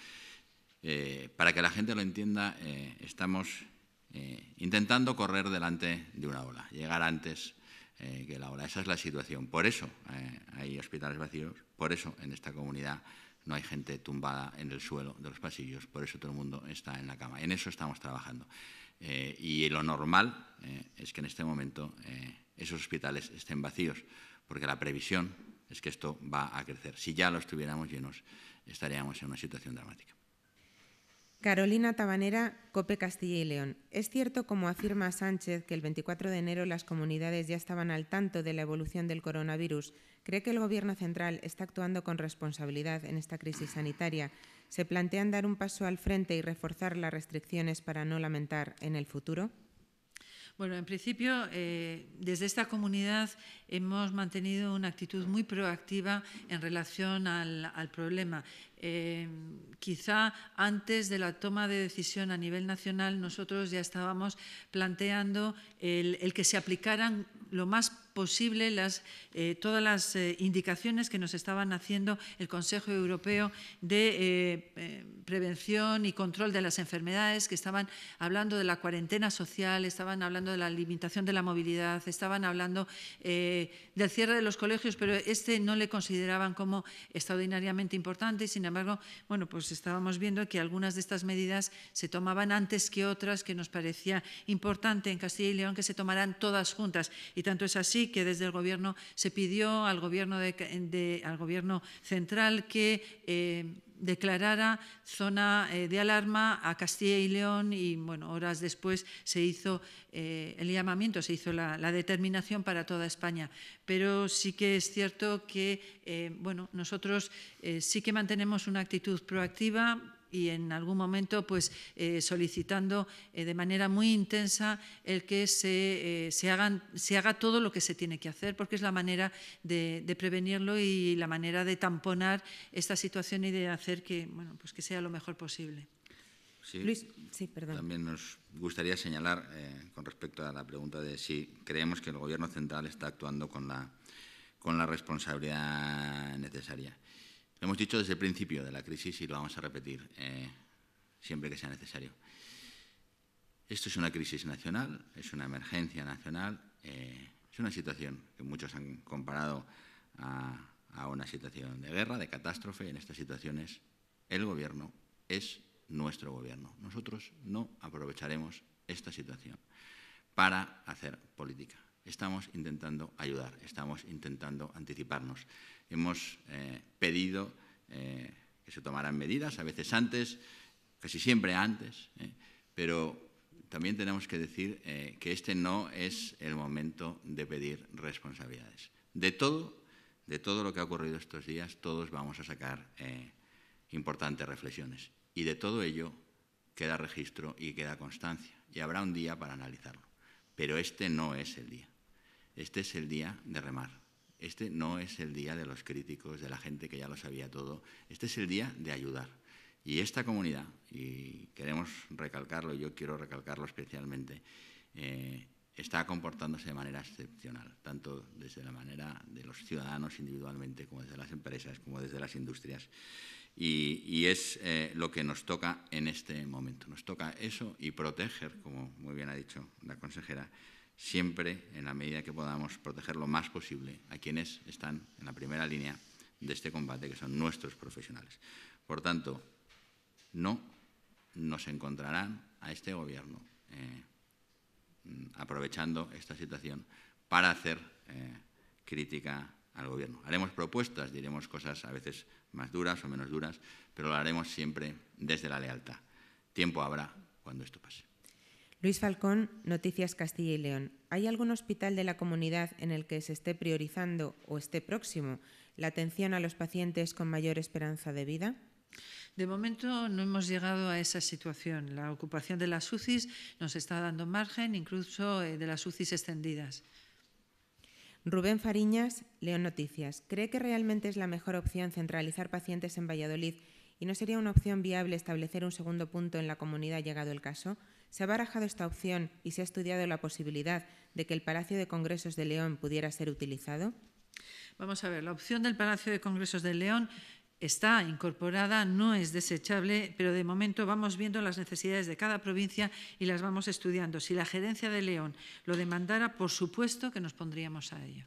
eh, para que la gente lo entienda, estamos intentando correr delante de una ola, llegar antes que la ola. Esa es la situación. Por eso hay hospitales vacíos, por eso en esta comunidad no hay gente tumbada en el suelo de los pasillos, por eso todo el mundo está en la cama. En eso estamos trabajando. y lo normal es que en este momento esos hospitales estén vacíos, porque la previsión es que esto va a crecer. Si ya los tuviéramos llenos, estaríamos en una situación dramática. Carolina Tabanera, Cope Castilla y León. ¿Es cierto, como afirma Sánchez, que el 24 de enero las comunidades ya estaban al tanto de la evolución del coronavirus? ¿Cree que el Gobierno central está actuando con responsabilidad en esta crisis sanitaria? ¿Se plantean dar un paso al frente y reforzar las restricciones para no lamentar en el futuro? Bueno, en principio, eh, desde esta comunidad hemos mantenido una actitud muy proactiva en relación al problema. Eh, quizá antes de la toma de decisión a nivel nacional nosotros ya estábamos planteando el, que se aplicaran lo más posible eh, todas las eh, indicaciones que nos estaban haciendo el Consejo Europeo de Prevención y Control de las Enfermedades, que estaban hablando de la cuarentena social, estaban hablando de la limitación de la movilidad, estaban hablando del cierre de los colegios, pero este no le consideraban como extraordinariamente importante y, sin sin embargo, bueno, pues estábamos viendo que algunas de estas medidas se tomaban antes que otras, que nos parecía importante en Castilla y León que se tomaran todas juntas. Y tanto es así que desde el Gobierno se pidió al Gobierno, al gobierno central que... Eh, declarara zona eh, de alarma a Castilla y León y bueno, horas después se hizo eh, el llamamiento, se hizo la, la, determinación para toda España. Pero sí que es cierto que eh, bueno, nosotros sí que mantenemos una actitud proactiva, y en algún momento pues, eh, solicitando eh, de manera muy intensa el que eh, se, hagan, se, haga todo lo que se tiene que hacer, porque es la manera de, prevenirlo y la manera de tamponar esta situación y de hacer que, bueno, pues que sea lo mejor posible. Luis, sí, perdón. También nos gustaría señalar, con respecto a la pregunta de si creemos que el Gobierno central está actuando con la, con la responsabilidad necesaria. Lo hemos dicho desde el principio de la crisis y lo vamos a repetir eh, siempre que sea necesario. Esto es una crisis nacional, es una emergencia nacional, eh, es una situación que muchos han comparado a una situación de guerra, de catástrofe. En estas situaciones el Gobierno es nuestro Gobierno. Nosotros no aprovecharemos esta situación para hacer política estamos intentando ayudar, estamos intentando anticiparnos. Hemos eh, pedido eh, que se tomaran medidas, a veces antes, casi siempre antes, eh, pero también tenemos que decir que este no es el momento de pedir responsabilidades. De todo, de todo lo que ha ocurrido estos días, todos vamos a sacar importantes reflexiones. Y de todo ello queda registro y queda constancia. Y habrá un día para analizarlo. Pero este no es el día. Este es el día de remar. Este no es el día de los críticos, de la gente que ya lo sabía todo. Este es el día de ayudar. Y esta comunidad, y queremos recalcarlo, yo quiero recalcarlo especialmente, eh, está comportándose de manera excepcional, tanto desde la manera de los ciudadanos individualmente, como desde las empresas, como desde las industrias. Y, es eh, lo que nos toca en este momento. Nos toca eso y proteger, como muy bien ha dicho la consejera, siempre, en la medida que podamos, proteger lo más posible a quienes están en la primera línea de este combate, que son nuestros profesionales. Por tanto, no nos encontrarán a este Gobierno eh, aprovechando esta situación para hacer eh, crítica al Gobierno. Haremos propuestas, diremos cosas a veces más duras o menos duras, pero lo haremos siempre desde la lealtad. Tiempo habrá cuando esto pase. Luis Falcón, Noticias Castilla y León. ¿Hay algún hospital de la comunidad en el que se esté priorizando o esté próximo la atención a los pacientes con mayor esperanza de vida? De momento no hemos llegado a esa situación. La ocupación de las UCIs nos está dando margen, incluso eh, de las UCIs extendidas. Rubén Fariñas, León Noticias. ¿Cree que realmente es la mejor opción centralizar pacientes en Valladolid y no sería una opción viable establecer un segundo punto en la comunidad llegado el caso? Se ha barajado esta opción y se ha estudiado la posibilidad de que el Palacio de Congresos de León pudiera ser utilizado. Vamos a ver, la opción del Palacio de Congresos de León está incorporada, no es desechable, pero de momento vamos viendo las necesidades de cada provincia y las vamos estudiando. Si la gerencia de León lo demandara, por supuesto que nos pondríamos a ello.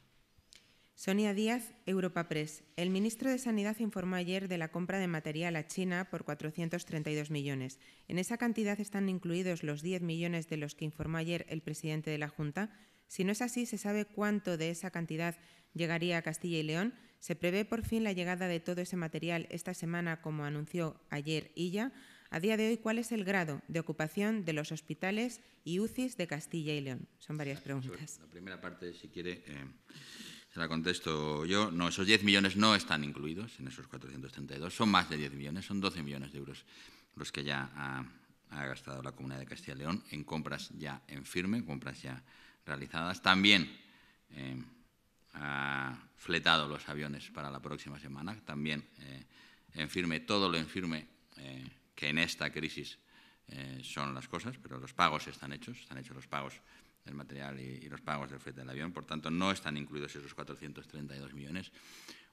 Sonia Díaz, Europa Press. El ministro de Sanidad informó ayer de la compra de material a China por 432 millones. En esa cantidad están incluidos los 10 millones de los que informó ayer el presidente de la Junta. Si no es así, se sabe cuánto de esa cantidad llegaría a Castilla y León. Se prevé por fin la llegada de todo ese material esta semana, como anunció ayer Illa. A día de hoy, ¿cuál es el grado de ocupación de los hospitales y UCIs de Castilla y León? Son varias preguntas. la primera parte, si quiere. Eh, se la contesto yo. No, esos 10 millones no están incluidos en esos 432. Son más de 10 millones, son 12 millones de euros los que ya ha, gastado la Comunidad de Castilla y León en compras ya en firme, compras ya realizadas. También eh, ha fletado los aviones para la próxima semana. También eh, en firme, todo lo en firme eh, que en esta crisis son las cosas, pero los pagos están hechos, están hechos los pagos el material y, los pagos del flete del avión. Por tanto, no están incluidos esos 432 millones.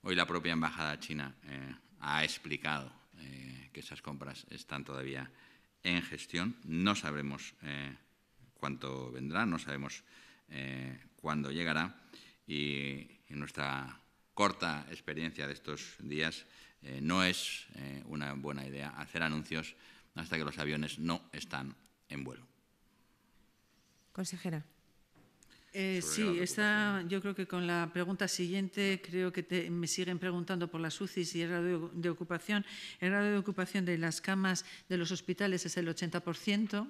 Hoy la propia Embajada China eh, ha explicado eh, que esas compras están todavía en gestión. No sabemos eh, cuánto vendrá, no sabemos cuándo llegará. Y en nuestra corta experiencia de estos días, no es una buena idea hacer anuncios hasta que los aviones no están en vuelo. Consejera. Eh, sí, yo creo que con la pregunta siguiente creo que me siguen preguntando por las UCIs y el grado de, ocupación. El grado de ocupación de las camas de los hospitales es el 80%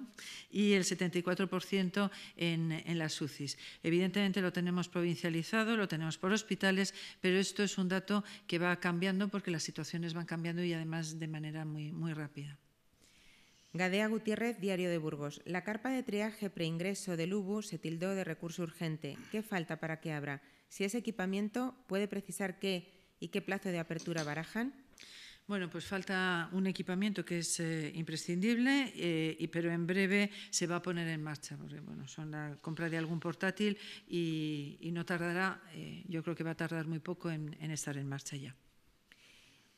y el 74% en, en, las UCIs. Evidentemente lo tenemos provincializado, lo tenemos por hospitales, pero esto es un dato que va cambiando porque las situaciones van cambiando y además de manera muy, muy rápida. Gadea Gutiérrez, Diario de Burgos. La carpa de triaje preingreso del UBU se tildó de recurso urgente. ¿Qué falta para que abra? Si es equipamiento, ¿puede precisar qué y qué plazo de apertura barajan? Bueno, pues falta un equipamiento que es eh, imprescindible, eh, y, pero en breve se va a poner en marcha, porque bueno, son la compra de algún portátil y, no tardará, eh, yo creo que va a tardar muy poco en estar en marcha ya.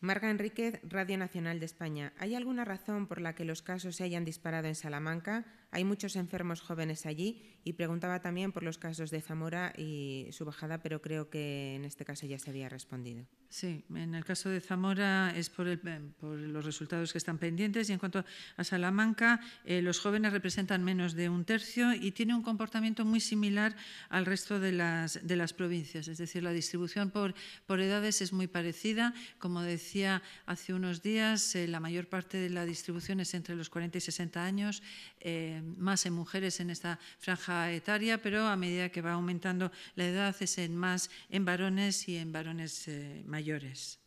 Marga Enríquez, Radio Nacional de España. ¿Hay alguna razón por la que los casos se hayan disparado en Salamanca? Hay muchos enfermos jóvenes allí y preguntaba también por los casos de Zamora y su bajada, pero creo que en este caso ya se había respondido. Sí, en el caso de Zamora es por, em, los resultados que están pendientes y en cuanto a Salamanca, eh, los jóvenes representan menos de un tercio y tiene un comportamiento muy similar al resto de las, provincias, es decir, la distribución por, edades es muy parecida. Como decía hace unos días, eh, la mayor parte de la distribución es entre los 40 y 60 años. Eh, más en mujeres en esta franja etaria, pero a medida que va aumentando la edad es en más en varones y en varones eh, mayores.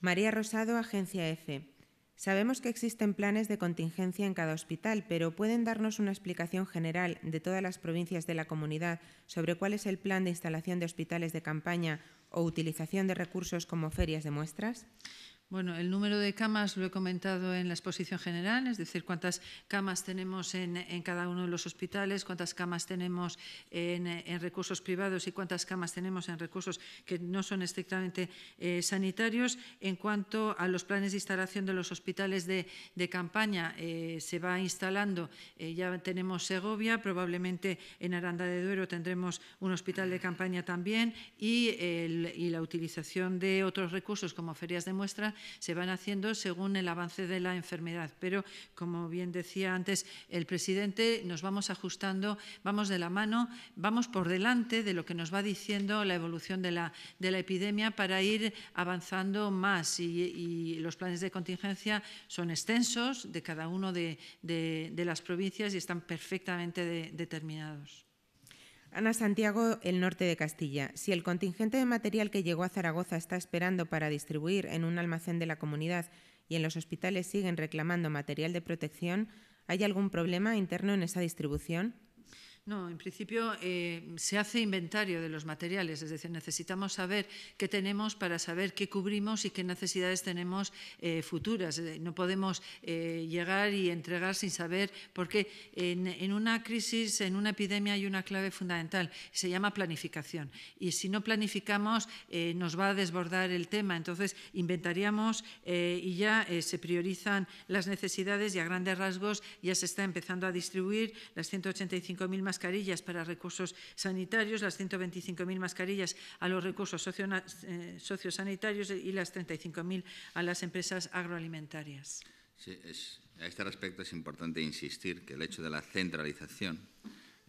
María Rosado, Agencia EFE. Sabemos que existen planes de contingencia en cada hospital, pero ¿pueden darnos una explicación general de todas las provincias de la comunidad sobre cuál es el plan de instalación de hospitales de campaña o utilización de recursos como ferias de muestras? Bueno, el número de camas lo he comentado en la exposición general, es decir, cuántas camas tenemos en, cada uno de los hospitales, cuántas camas tenemos en, recursos privados y cuántas camas tenemos en recursos que no son estrictamente eh, sanitarios. En cuanto a los planes de instalación de los hospitales de, campaña, eh, se va instalando, eh, ya tenemos Segovia, probablemente en Aranda de Duero tendremos un hospital de campaña también y, y la utilización de otros recursos como ferias de muestra se van haciendo según el avance de la enfermedad. Pero, como bien decía antes el presidente, nos vamos ajustando, vamos de la mano, vamos por delante de lo que nos va diciendo la evolución de la, epidemia para ir avanzando más. Y, los planes de contingencia son extensos de cada uno de las provincias y están perfectamente determinados. Ana Santiago, el norte de Castilla. Si el contingente de material que llegó a Zaragoza está esperando para distribuir en un almacén de la comunidad y en los hospitales siguen reclamando material de protección, ¿hay algún problema interno en esa distribución? No, en principio eh, se hace inventario de los materiales, es decir, necesitamos saber qué tenemos para saber qué cubrimos y qué necesidades tenemos eh, futuras. Eh, no podemos llegar y entregar sin saber, porque en, en, una crisis, en una epidemia hay una clave fundamental, se llama planificación. Y si no planificamos, nos va a desbordar el tema. Entonces, inventaríamos y ya se priorizan las necesidades y a grandes rasgos ya se está empezando a distribuir las 185.000 más mascarillas para recursos sanitarios, las 125.000 mascarillas a los recursos eh, sociosanitarios y las 35.000 a las empresas agroalimentarias. a este respecto es importante insistir que el hecho de la centralización,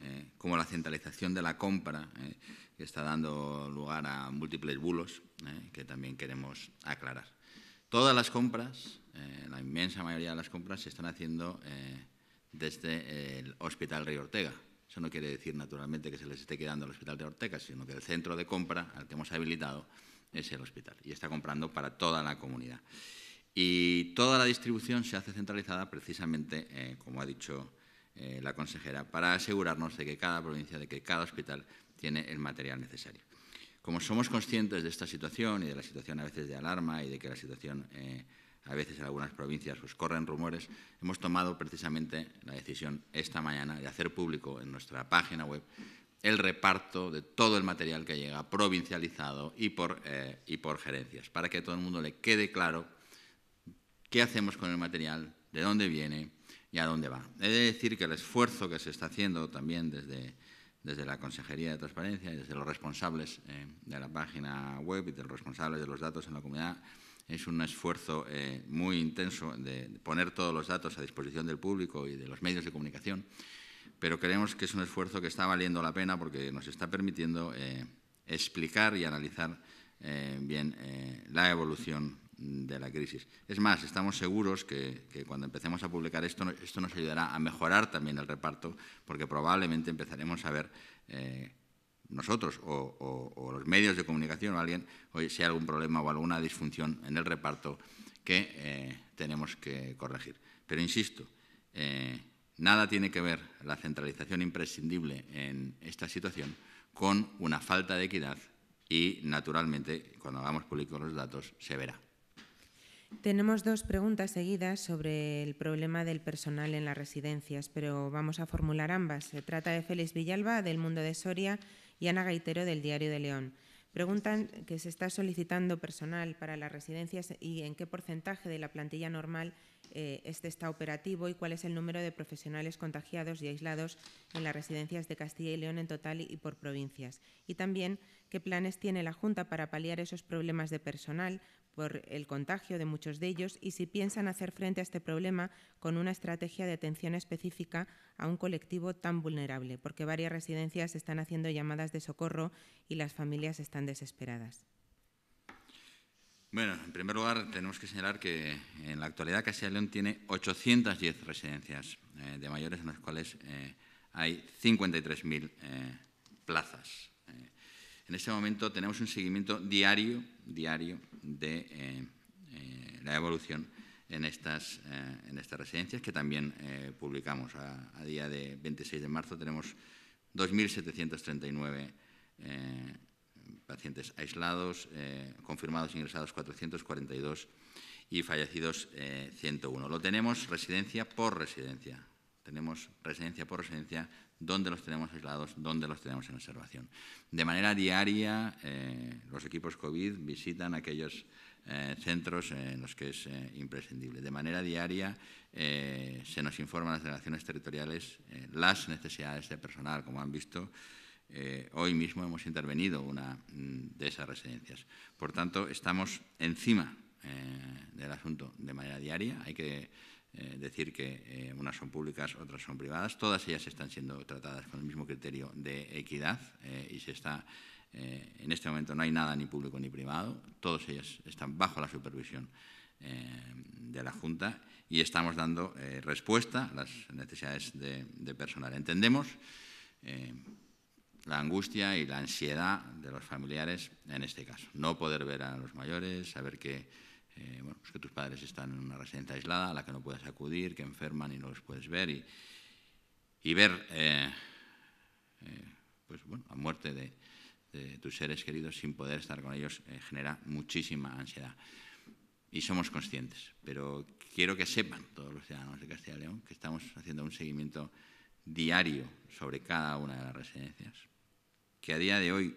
eh, como la centralización de la compra, eh, está dando lugar a múltiples bulos, que también queremos aclarar. Todas las compras, la inmensa mayoría de las compras, se están haciendo desde el Hospital Río Ortega, eso no quiere decir, naturalmente, que se les esté quedando el hospital de Ortega, sino que el centro de compra al que hemos habilitado es el hospital y está comprando para toda la comunidad. Y toda la distribución se hace centralizada precisamente, eh, como ha dicho eh, la consejera, para asegurarnos de que cada provincia, de que cada hospital tiene el material necesario. Como somos conscientes de esta situación y de la situación a veces de alarma y de que la situación eh, a veces en algunas provincias pues corren rumores, hemos tomado precisamente la decisión esta mañana de hacer público en nuestra página web el reparto de todo el material que llega provincializado y por, eh, y por gerencias, para que todo el mundo le quede claro qué hacemos con el material, de dónde viene y a dónde va. He de decir que el esfuerzo que se está haciendo también desde, desde la Consejería de Transparencia y desde los responsables eh, de la página web y de los responsables de los datos en la comunidad es un esfuerzo eh, muy intenso de poner todos los datos a disposición del público y de los medios de comunicación, pero creemos que es un esfuerzo que está valiendo la pena porque nos está permitiendo eh, explicar y analizar eh, bien la evolución de la crisis. Es más, estamos seguros que, que, cuando empecemos a publicar esto, esto nos ayudará a mejorar también el reparto, porque probablemente empezaremos a ver nosotros o, los medios de comunicación o alguien, hoy si hay algún problema o alguna disfunción en el reparto que eh, tenemos que corregir. Pero insisto, eh, nada tiene que ver la centralización imprescindible en esta situación con una falta de equidad y, naturalmente, cuando hagamos públicos los datos, se verá. Tenemos dos preguntas seguidas sobre el problema del personal en las residencias, pero vamos a formular ambas. Se trata de Félix Villalba, del Mundo de Soria, y Ana Gaitero del Diario de León. Preguntan que se está solicitando personal para las residencias y en qué porcentaje de la plantilla normal eh, este está operativo y cuál es el número de profesionales contagiados y aislados en las residencias de Castilla y León en total y por provincias. Y también qué planes tiene la Junta para paliar esos problemas de personal por el contagio de muchos de ellos y si piensan hacer frente a este problema con una estrategia de atención específica a un colectivo tan vulnerable, porque varias residencias están haciendo llamadas de socorro y las familias están desesperadas. Bueno, en primer lugar, tenemos que señalar que en la actualidad Casilla León tiene 810 residencias eh, de mayores, en las cuales eh, hay 53.000 eh, plazas. En este momento tenemos un seguimiento diario, diario de eh, eh, la evolución en estas, eh, en estas residencias que también publicamos. A, a, día de 26 de marzo tenemos 2.739 pacientes aislados, confirmados ingresados 442 y fallecidos 101. Lo tenemos residencia por residencia. Tenemos residencia por residencia dónde los tenemos aislados, dónde los tenemos en observación. De manera diaria, eh, los equipos COVID visitan aquellos eh, centros eh, en los que es imprescindible. De manera diaria, se nos informan las delegaciones territoriales las necesidades de personal, como han visto. hoy mismo hemos intervenido una mm, de esas residencias. Por tanto, estamos encima del asunto de manera diaria. Hay que eh, decir que eh, unas son públicas, otras son privadas. Todas ellas están siendo tratadas con el mismo criterio de equidad eh, y se está, en este momento no hay nada ni público ni privado. Todas ellas están bajo la supervisión de la Junta y estamos dando respuesta a las necesidades de, de personal. Entendemos la angustia y la ansiedad de los familiares en este caso. No poder ver a los mayores, saber que eh, bueno, que tus padres están en una residencia aislada a la que no puedes acudir, que enferman y no los puedes ver, y, ver eh, eh, pues, bueno, la muerte de, tus seres queridos sin poder estar con ellos genera muchísima ansiedad. Y somos conscientes, pero quiero que sepan todos los ciudadanos de Castilla y León que estamos haciendo un seguimiento diario sobre cada una de las residencias, que a día de hoy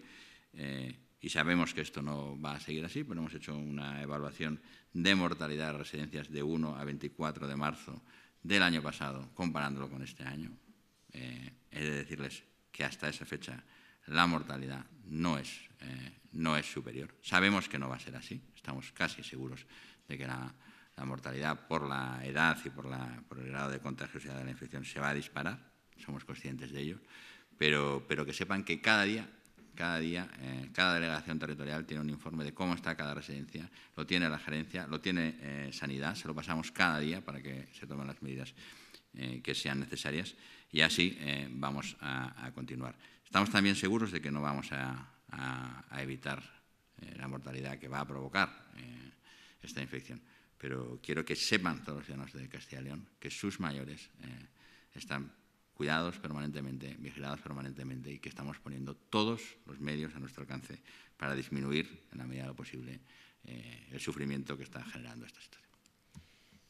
y sabemos que esto no va a seguir así, pero hemos hecho una evaluación de mortalidad de residencias de 1 a 24 de marzo del año pasado, comparándolo con este año. Eh, he de decirles que hasta esa fecha la mortalidad no es, eh, no es superior. Sabemos que no va a ser así, estamos casi seguros de que la, mortalidad por la edad y por, la, por el grado de contagiosidad de la infección se va a disparar, somos conscientes de ello, pero, pero que sepan que cada día cada día, eh, cada delegación territorial tiene un informe de cómo está cada residencia, lo tiene la gerencia, lo tiene eh, Sanidad, se lo pasamos cada día para que se tomen las medidas eh, que sean necesarias y así vamos a, continuar. Estamos también seguros de que no vamos a, a evitar la mortalidad que va a provocar esta infección, pero quiero que sepan todos los ciudadanos de Castilla y León que sus mayores están cuidados permanentemente, vigilados permanentemente y que estamos poniendo todos los medios a nuestro alcance para disminuir en la medida de lo posible eh, el sufrimiento que está generando esta situación.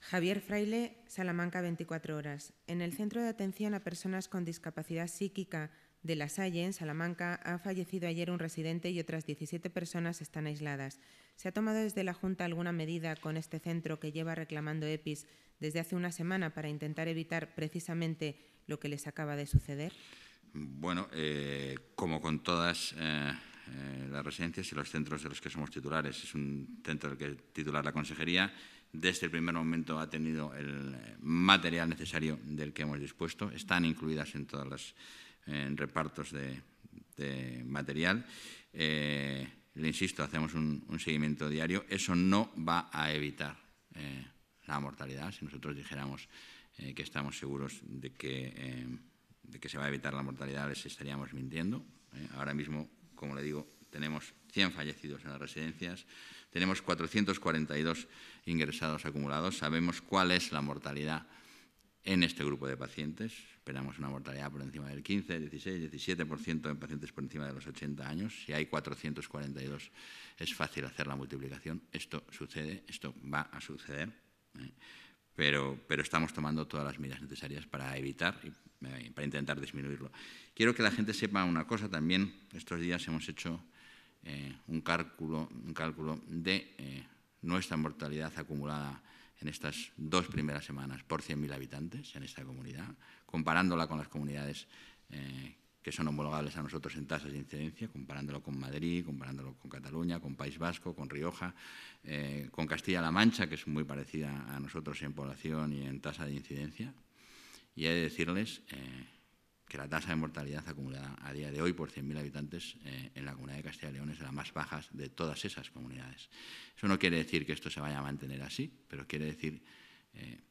Javier Fraile, Salamanca 24 horas. En el Centro de Atención a Personas con Discapacidad Psíquica de La Salle, en Salamanca, ha fallecido ayer un residente y otras 17 personas están aisladas. ¿Se ha tomado desde la Junta alguna medida con este centro que lleva reclamando EPIs desde hace una semana para intentar evitar precisamente lo que les acaba de suceder? Bueno, eh, como con todas eh, eh, las residencias y los centros de los que somos titulares, es un centro del que titular la consejería. Desde el primer momento ha tenido el material necesario del que hemos dispuesto. Están incluidas en todos los repartos de, material le insisto, hacemos un, seguimiento diario, eso no va a evitar la mortalidad. Si nosotros dijéramos eh, que estamos seguros de que, eh, de que, se va a evitar la mortalidad, les estaríamos mintiendo. Eh. Ahora mismo, como le digo, tenemos 100 fallecidos en las residencias, tenemos 442 ingresados acumulados, sabemos cuál es la mortalidad en este grupo de pacientes. Esperamos una mortalidad por encima del 15, 16, 17% en pacientes por encima de los 80 años. Si hay 442, es fácil hacer la multiplicación. Esto sucede, esto va a suceder pero, estamos tomando todas las medidas necesarias para evitar y eh, para intentar disminuirlo. Quiero que la gente sepa una cosa también. Estos días hemos hecho eh, un, cálculo, un cálculo de eh, nuestra mortalidad acumulada en estas dos primeras semanas por 100.000 habitantes en esta comunidad, comparándola con las comunidades eh, que son homologables a nosotros en tasas de incidencia, comparándolo con Madrid, comparándolo con Cataluña, con País Vasco, con Rioja, eh, con Castilla-La Mancha, que es muy parecida a nosotros en población y en tasa de incidencia. Y he de decirles eh, que la tasa de mortalidad acumulada a día de hoy por 100.000 habitantes eh, en la comunidad de Castilla y León es la las más bajas de todas esas comunidades. Eso no quiere decir que esto se vaya a mantener así, pero quiere decir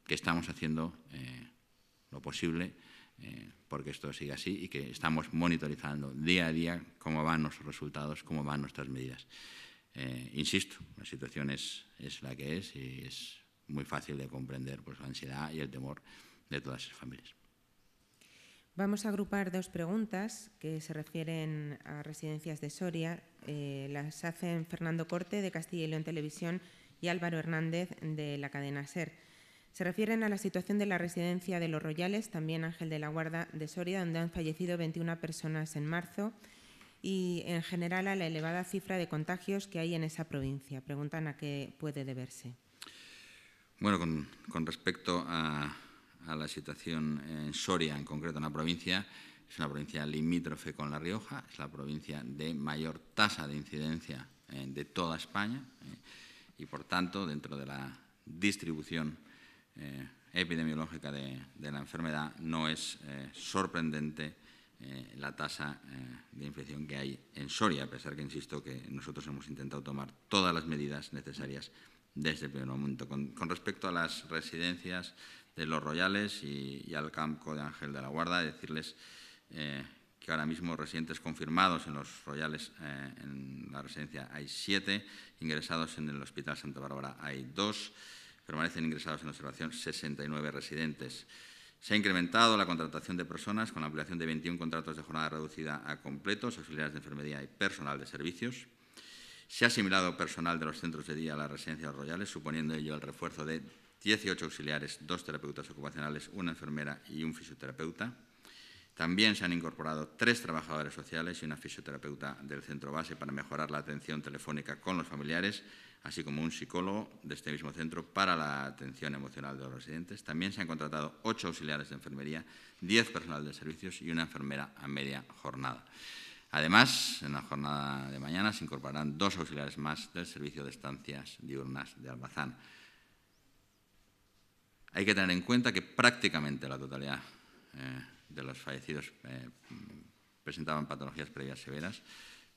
que estamos haciendo lo posible eh, porque esto sigue así y que estamos monitorizando día a día cómo van nuestros resultados, cómo van nuestras medidas. Eh, insisto, la situación es, la que es y es muy fácil de comprender pues, la ansiedad y el temor de todas las familias. Vamos a agrupar dos preguntas que se refieren a residencias de Soria. Eh, las hacen Fernando Corte, de Castilla y León Televisión, y Álvaro Hernández, de la cadena SER. Se refieren a la situación de la residencia de Los Royales, también Ángel de la Guarda de Soria, donde han fallecido 21 personas en marzo, y en general a la elevada cifra de contagios que hay en esa provincia. Preguntan a qué puede deberse. Bueno, con, respecto a, la situación en Soria, en concreto en la provincia, es una provincia limítrofe con La Rioja, es la provincia de mayor tasa de incidencia eh, de toda España eh, y, por tanto, dentro de la distribución eh, epidemiológica de, la enfermedad, no es eh, sorprendente eh, la tasa de infección que hay en Soria, a pesar que, insisto, que nosotros hemos intentado tomar todas las medidas necesarias desde el primer momento. Con, respecto a las residencias de Los Royales y, al campo de Ángel de la Guarda, decirles que ahora mismo residentes confirmados en los Royales, en la residencia hay siete, ingresados en el Hospital Santa Bárbara hay dos, permanecen ingresados en observación 69 residentes. Se ha incrementado la contratación de personas con la ampliación de 21 contratos de jornada reducida a completos, auxiliares de enfermería y personal de servicios. Se ha asimilado personal de los centros de día a las residencias royales, suponiendo ello el refuerzo de 18 auxiliares, dos terapeutas ocupacionales, una enfermera y un fisioterapeuta. También se han incorporado tres trabajadores sociales y una fisioterapeuta del centro base para mejorar la atención telefónica con los familiares así como un psicólogo de este mismo centro para la atención emocional de los residentes. También se han contratado ocho auxiliares de enfermería, diez personal de servicios y una enfermera a media jornada. Además, en la jornada de mañana se incorporarán dos auxiliares más del servicio de estancias diurnas de Albazán. Hay que tener en cuenta que prácticamente la totalidad eh, de los fallecidos eh, presentaban patologías previas severas,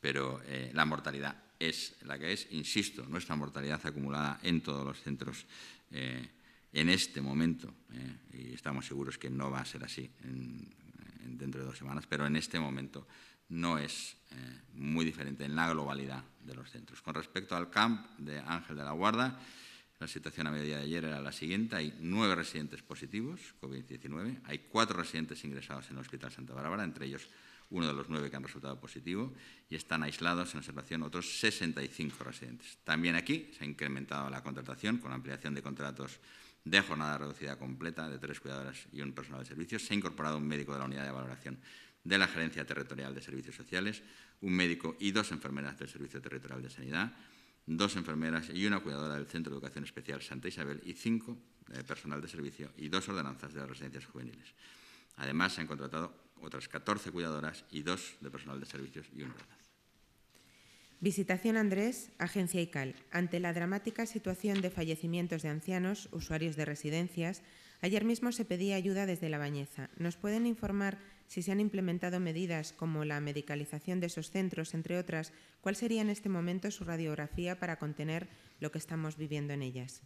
pero eh, la mortalidad es la que es, insisto, nuestra mortalidad acumulada en todos los centros eh, en este momento, eh, y estamos seguros que no va a ser así dentro de dos semanas, pero en este momento no es eh, muy diferente en la globalidad de los centros. Con respecto al camp de Ángel de la Guarda, la situación a mediodía de ayer era la siguiente. Hay nueve residentes positivos, COVID-19. Hay cuatro residentes ingresados en el Hospital Santa Bárbara, entre ellos uno de los nueve que han resultado positivo, y están aislados en observación otros 65 residentes. También aquí se ha incrementado la contratación con ampliación de contratos de jornada reducida completa de tres cuidadoras y un personal de servicios. Se ha incorporado un médico de la unidad de valoración de la Gerencia Territorial de Servicios Sociales, un médico y dos enfermeras del Servicio Territorial de Sanidad, dos enfermeras y una cuidadora del Centro de Educación Especial Santa Isabel y cinco eh, personal de servicio y dos ordenanzas de las residencias juveniles. Además, se han contratado otras 14 cuidadoras y dos de personal de servicios y una Visitación Andrés, Agencia ICAL. Ante la dramática situación de fallecimientos de ancianos, usuarios de residencias, ayer mismo se pedía ayuda desde la Bañeza. ¿Nos pueden informar si se han implementado medidas como la medicalización de esos centros, entre otras? ¿Cuál sería en este momento su radiografía para contener lo que estamos viviendo en ellas?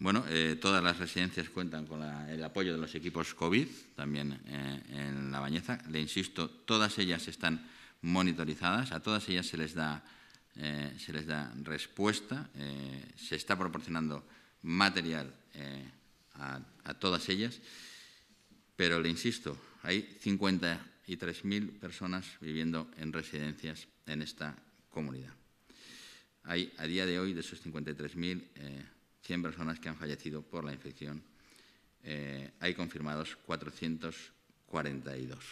Bueno, eh, todas las residencias cuentan con el apoyo de los equipos COVID, también eh, en La Bañeza. Le insisto, todas ellas están monitorizadas, a todas ellas se les da, eh, se les da respuesta, se está proporcionando material a, a, todas ellas, pero le insisto, hay 53.000 personas viviendo en residencias en esta comunidad. Hay a día de hoy de esos 53.000 100 personas que han fallecido por la infección. Eh, hay confirmados 442.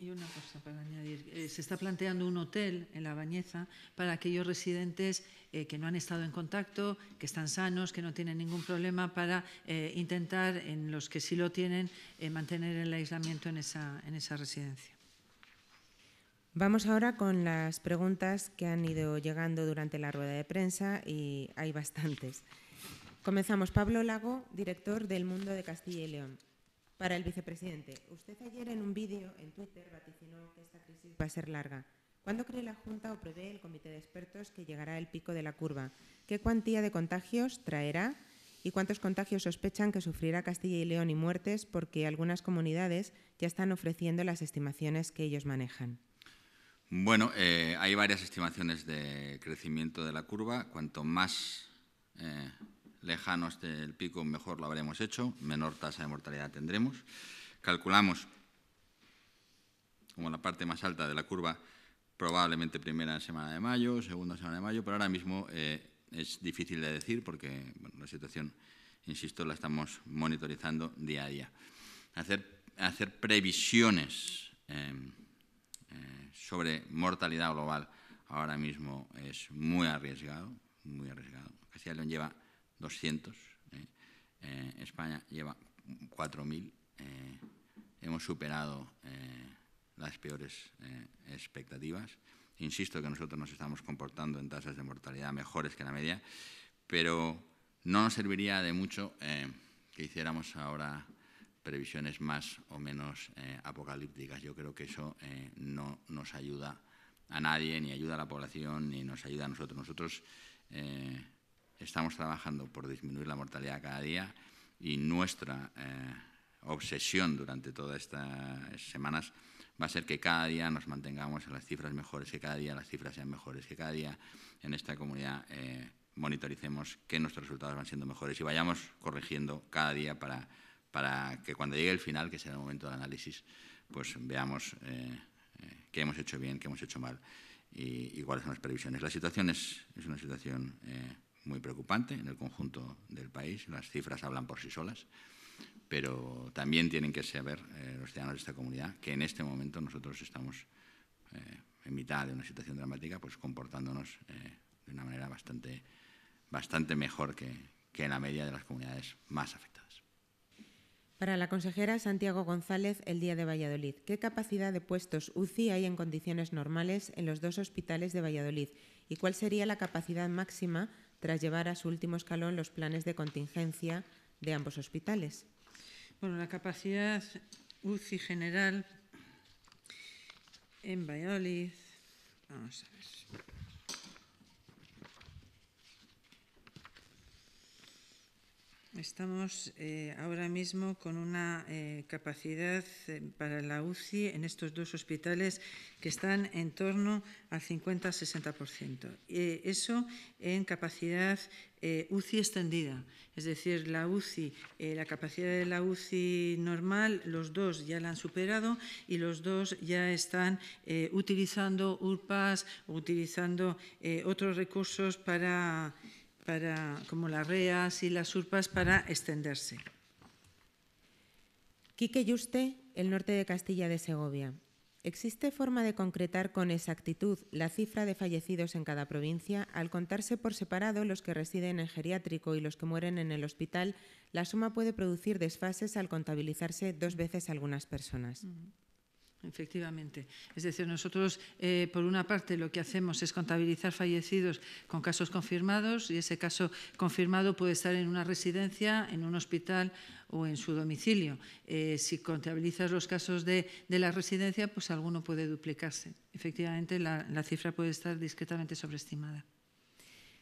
Y una cosa para añadir, eh, se está planteando un hotel en La Bañeza para aquellos residentes eh, que no han estado en contacto, que están sanos, que no tienen ningún problema, para intentar, en los que sí lo tienen, mantener el aislamiento en esa, en esa residencia. Vamos ahora con las preguntas que han ido llegando durante la rueda de prensa y hay bastantes. Comenzamos. Pablo Lago, director del Mundo de Castilla y León. Para el vicepresidente, usted ayer en un vídeo en Twitter vaticinó que esta crisis va a ser larga. ¿Cuándo cree la Junta o prevé el comité de expertos que llegará el pico de la curva? ¿Qué cuantía de contagios traerá? ¿Y cuántos contagios sospechan que sufrirá Castilla y León y muertes porque algunas comunidades ya están ofreciendo las estimaciones que ellos manejan? Bueno, eh, hay varias estimaciones de crecimiento de la curva. Cuanto más lejanos eh, lejano el pico, mejor lo habremos hecho, menor tasa de mortalidad tendremos. Calculamos como la parte más alta de la curva, probablemente primera semana de mayo, segunda semana de mayo, pero ahora mismo eh, es difícil de decir porque la situación, insisto, la estamos monitorizando día a día. hacer previsiones em, eh, sobre mortalidad global ahora mismo es muy arriesgado, muy arriesgado. Castilla y León lleva 200, eh, eh, España lleva 4.000. hemos superado las peores expectativas. Insisto que nosotros nos estamos comportando en tasas de mortalidad mejores que la media, pero no nos serviría de mucho que hiciéramos ahora previsiones más o menos eh, apocalípticas. Yo creo que eso eh, no nos ayuda a nadie, ni ayuda a la población, ni nos ayuda a nosotros. Nosotros eh, estamos trabajando por disminuir la mortalidad cada día y nuestra obsesión durante todas estas semanas va a ser que cada día nos mantengamos en las cifras mejores, que cada día las cifras sean mejores, que cada día en esta comunidad monitoricemos que nuestros resultados van siendo mejores y vayamos corrigiendo cada día para para que cuando llegue el final, que será el momento de análisis, pues veamos eh, eh, qué hemos hecho bien, qué hemos hecho mal y, cuáles son las previsiones. La situación es, una situación eh, muy preocupante en el conjunto del país, las cifras hablan por sí solas, pero también tienen que saber los ciudadanos de esta comunidad que en este momento nosotros estamos en mitad de una situación dramática, pues comportándonos de una manera bastante, bastante mejor que, que en la media de las comunidades más afectadas. Para la consejera Santiago González, el día de Valladolid, ¿qué capacidad de puestos UCI hay en condiciones normales en los dos hospitales de Valladolid y cuál sería la capacidad máxima tras llevar a su último escalón los planes de contingencia de ambos hospitales? Bueno, la capacidad UCI general en Valladolid, vamos a ver. Estamos eh, ahora mismo con una eh, capacidad eh, para la UCI en estos dos hospitales que están en torno al 50-60%. eso en capacidad UCI extendida, es decir, la UCI, la capacidad de la UCI normal, los dos ya la han superado y los dos ya están utilizando URPAS, utilizando otros recursos para como las reas y las urpas para extenderse. Quique Yuste, el norte de Castilla de Segovia. ¿Existe forma de concretar con exactitud la cifra de fallecidos en cada provincia al contarse por separado los que residen en geriátrico y los que mueren en el hospital? La suma puede producir desfases al contabilizarse dos veces algunas personas. Efectivamente. Es decir, nosotros, eh, por una parte, lo que hacemos es contabilizar fallecidos con casos confirmados y ese caso confirmado puede estar en una residencia, en un hospital o en su domicilio. Eh, si contabilizas los casos de, de, la residencia, pues alguno puede duplicarse. Efectivamente, la, la cifra puede estar discretamente sobreestimada.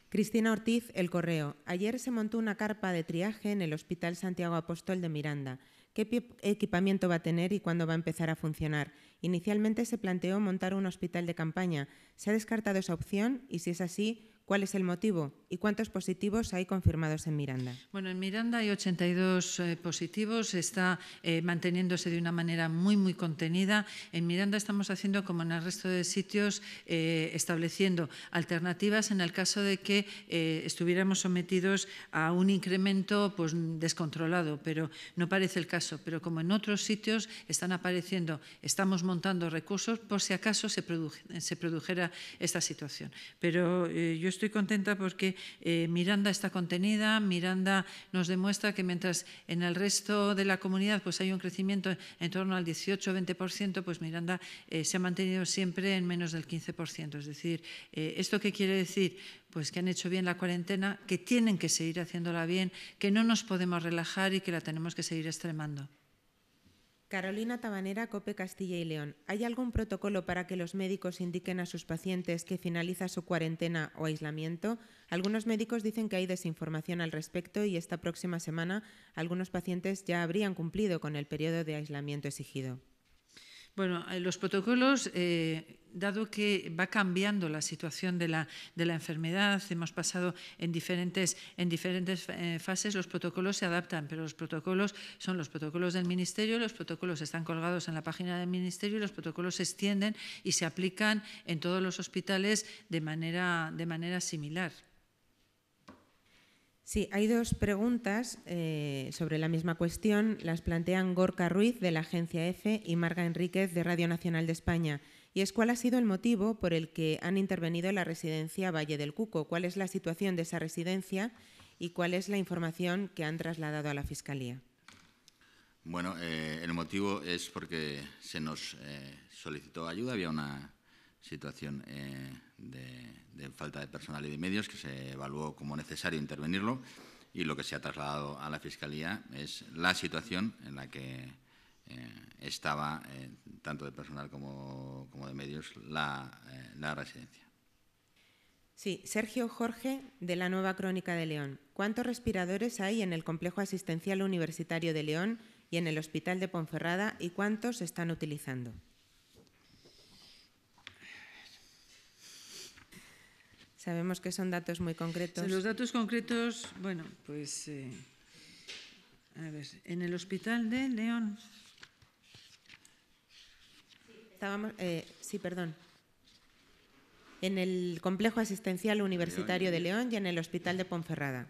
Cristina Ortiz, El Correo. Ayer se montó una carpa de triaje en el Hospital Santiago Apóstol de Miranda qué equipamiento va a tener y cuándo va a empezar a funcionar. Inicialmente se planteó montar un hospital de campaña. ¿Se ha descartado esa opción? Y si es así, ¿Cuál es el motivo y cuántos positivos hay confirmados en Miranda? Bueno, en Miranda hay 82 eh, positivos, está eh, manteniéndose de una manera muy, muy contenida. En Miranda estamos haciendo, como en el resto de sitios, eh, estableciendo alternativas en el caso de que estuviéramos sometidos a un incremento pues, descontrolado, pero no parece el caso. Pero como en otros sitios están apareciendo, estamos montando recursos por si acaso se, se produjera esta situación. Pero yo estoy contenta porque eh, Miranda está contenida, Miranda nos demuestra que mientras en el resto de la comunidad pues hay un crecimiento en torno al 18-20%, pues Miranda eh, se ha mantenido siempre en menos del 15%. Es decir, eh, ¿esto qué quiere decir? pues que han hecho bien la cuarentena, que tienen que seguir haciéndola bien, que no nos podemos relajar y que la tenemos que seguir extremando. Carolina Tabanera, Cope Castilla y León. ¿Hay algún protocolo para que los médicos indiquen a sus pacientes que finaliza su cuarentena o aislamiento? Algunos médicos dicen que hay desinformación al respecto y esta próxima semana algunos pacientes ya habrían cumplido con el periodo de aislamiento exigido. Bueno, eh, los protocolos, eh, dado que va cambiando la situación de la, enfermedad, hemos pasado en diferentes, en diferentes eh, fases, los protocolos se adaptan, pero los protocolos son los protocolos del Ministerio, los protocolos están colgados en la página del Ministerio y los protocolos se extienden y se aplican en todos los hospitales de manera, de manera similar. Sí, hay dos preguntas eh, sobre la misma cuestión. Las plantean Gorka Ruiz de la Agencia EFE y Marga Enríquez de Radio Nacional de España. Y es cuál ha sido el motivo por el que han intervenido en la residencia Valle del Cuco, cuál es la situación de esa residencia y cuál es la información que han trasladado a la Fiscalía. Bueno, eh, el motivo es porque se nos eh, solicitó ayuda, había una situación falta de personal y de medios, que se evaluó como necesario intervenirlo y lo que se ha trasladado a la Fiscalía es la situación en la que eh, estaba, eh, tanto de personal como, de medios, la, eh, la residencia. Sí, Sergio Jorge, de la Nueva Crónica de León. ¿Cuántos respiradores hay en el Complejo Asistencial Universitario de León y en el Hospital de Ponferrada y cuántos están utilizando? Sabemos que son datos muy concretos. Los datos concretos, bueno, pues eh, a ver, en el hospital de León. Estábamos, eh, sí, perdón. En el complejo asistencial universitario de León y en el hospital de Ponferrada.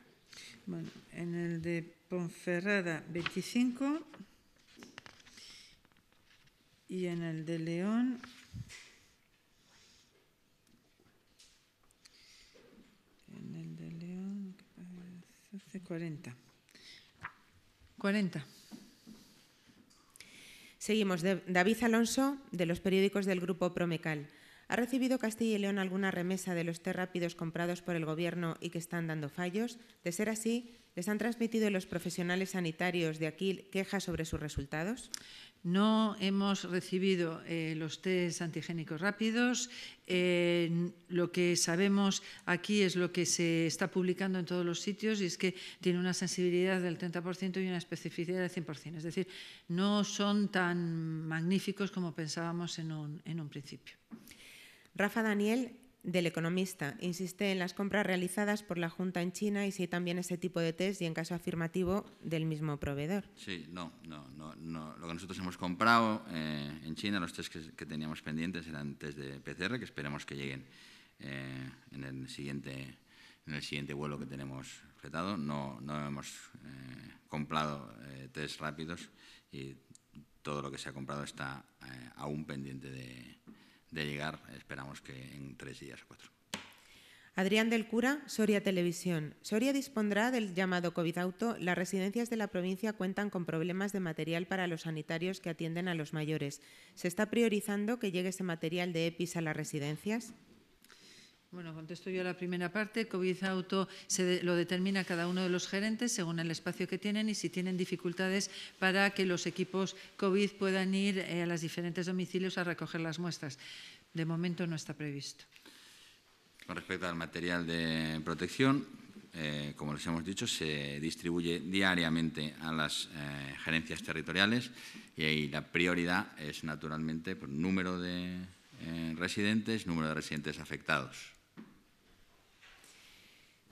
Bueno, en el de Ponferrada 25 y en el de León 40. Este, 40. Seguimos. De David Alonso, de los periódicos del Grupo Promecal. ¿Ha recibido Castilla y León alguna remesa de los té rápidos comprados por el Gobierno y que están dando fallos? De ser así, ¿les han transmitido los profesionales sanitarios de aquí quejas sobre sus resultados? No hemos recibido eh, los test antigénicos rápidos. Eh, lo que sabemos aquí es lo que se está publicando en todos los sitios y es que tiene una sensibilidad del 30% y una especificidad del 100%. Es decir, no son tan magníficos como pensábamos en un, en un principio. Rafa Daniel, del economista. Insiste en las compras realizadas por la Junta en China y si hay también ese tipo de test y en caso afirmativo del mismo proveedor. Sí, no, no, no. Lo que nosotros hemos comprado eh, en China, los test que, teníamos pendientes eran test de PCR que esperemos que lleguen eh, en, el siguiente, en el siguiente vuelo que tenemos fletado. No, no hemos eh, comprado test rápidos y todo lo que se ha comprado está aún pendiente de de llegar, esperamos que en tres días o cuatro. Adrián del Cura, Soria Televisión. Soria dispondrá del llamado COVID Auto. Las residencias de la provincia cuentan con problemas de material para los sanitarios que atienden a los mayores. ¿Se está priorizando que llegue ese material de EPIs a las residencias? Bueno, contesto yo a la primera parte. COVID auto se lo determina cada uno de los gerentes según el espacio que tienen y si tienen dificultades para que los equipos COVID puedan ir eh, a los diferentes domicilios a recoger las muestras. De momento no está previsto. Con respecto al material de protección, eh, como les hemos dicho, se distribuye diariamente a las eh, gerencias territoriales y la prioridad es naturalmente por número de residentes, número de residentes afectados.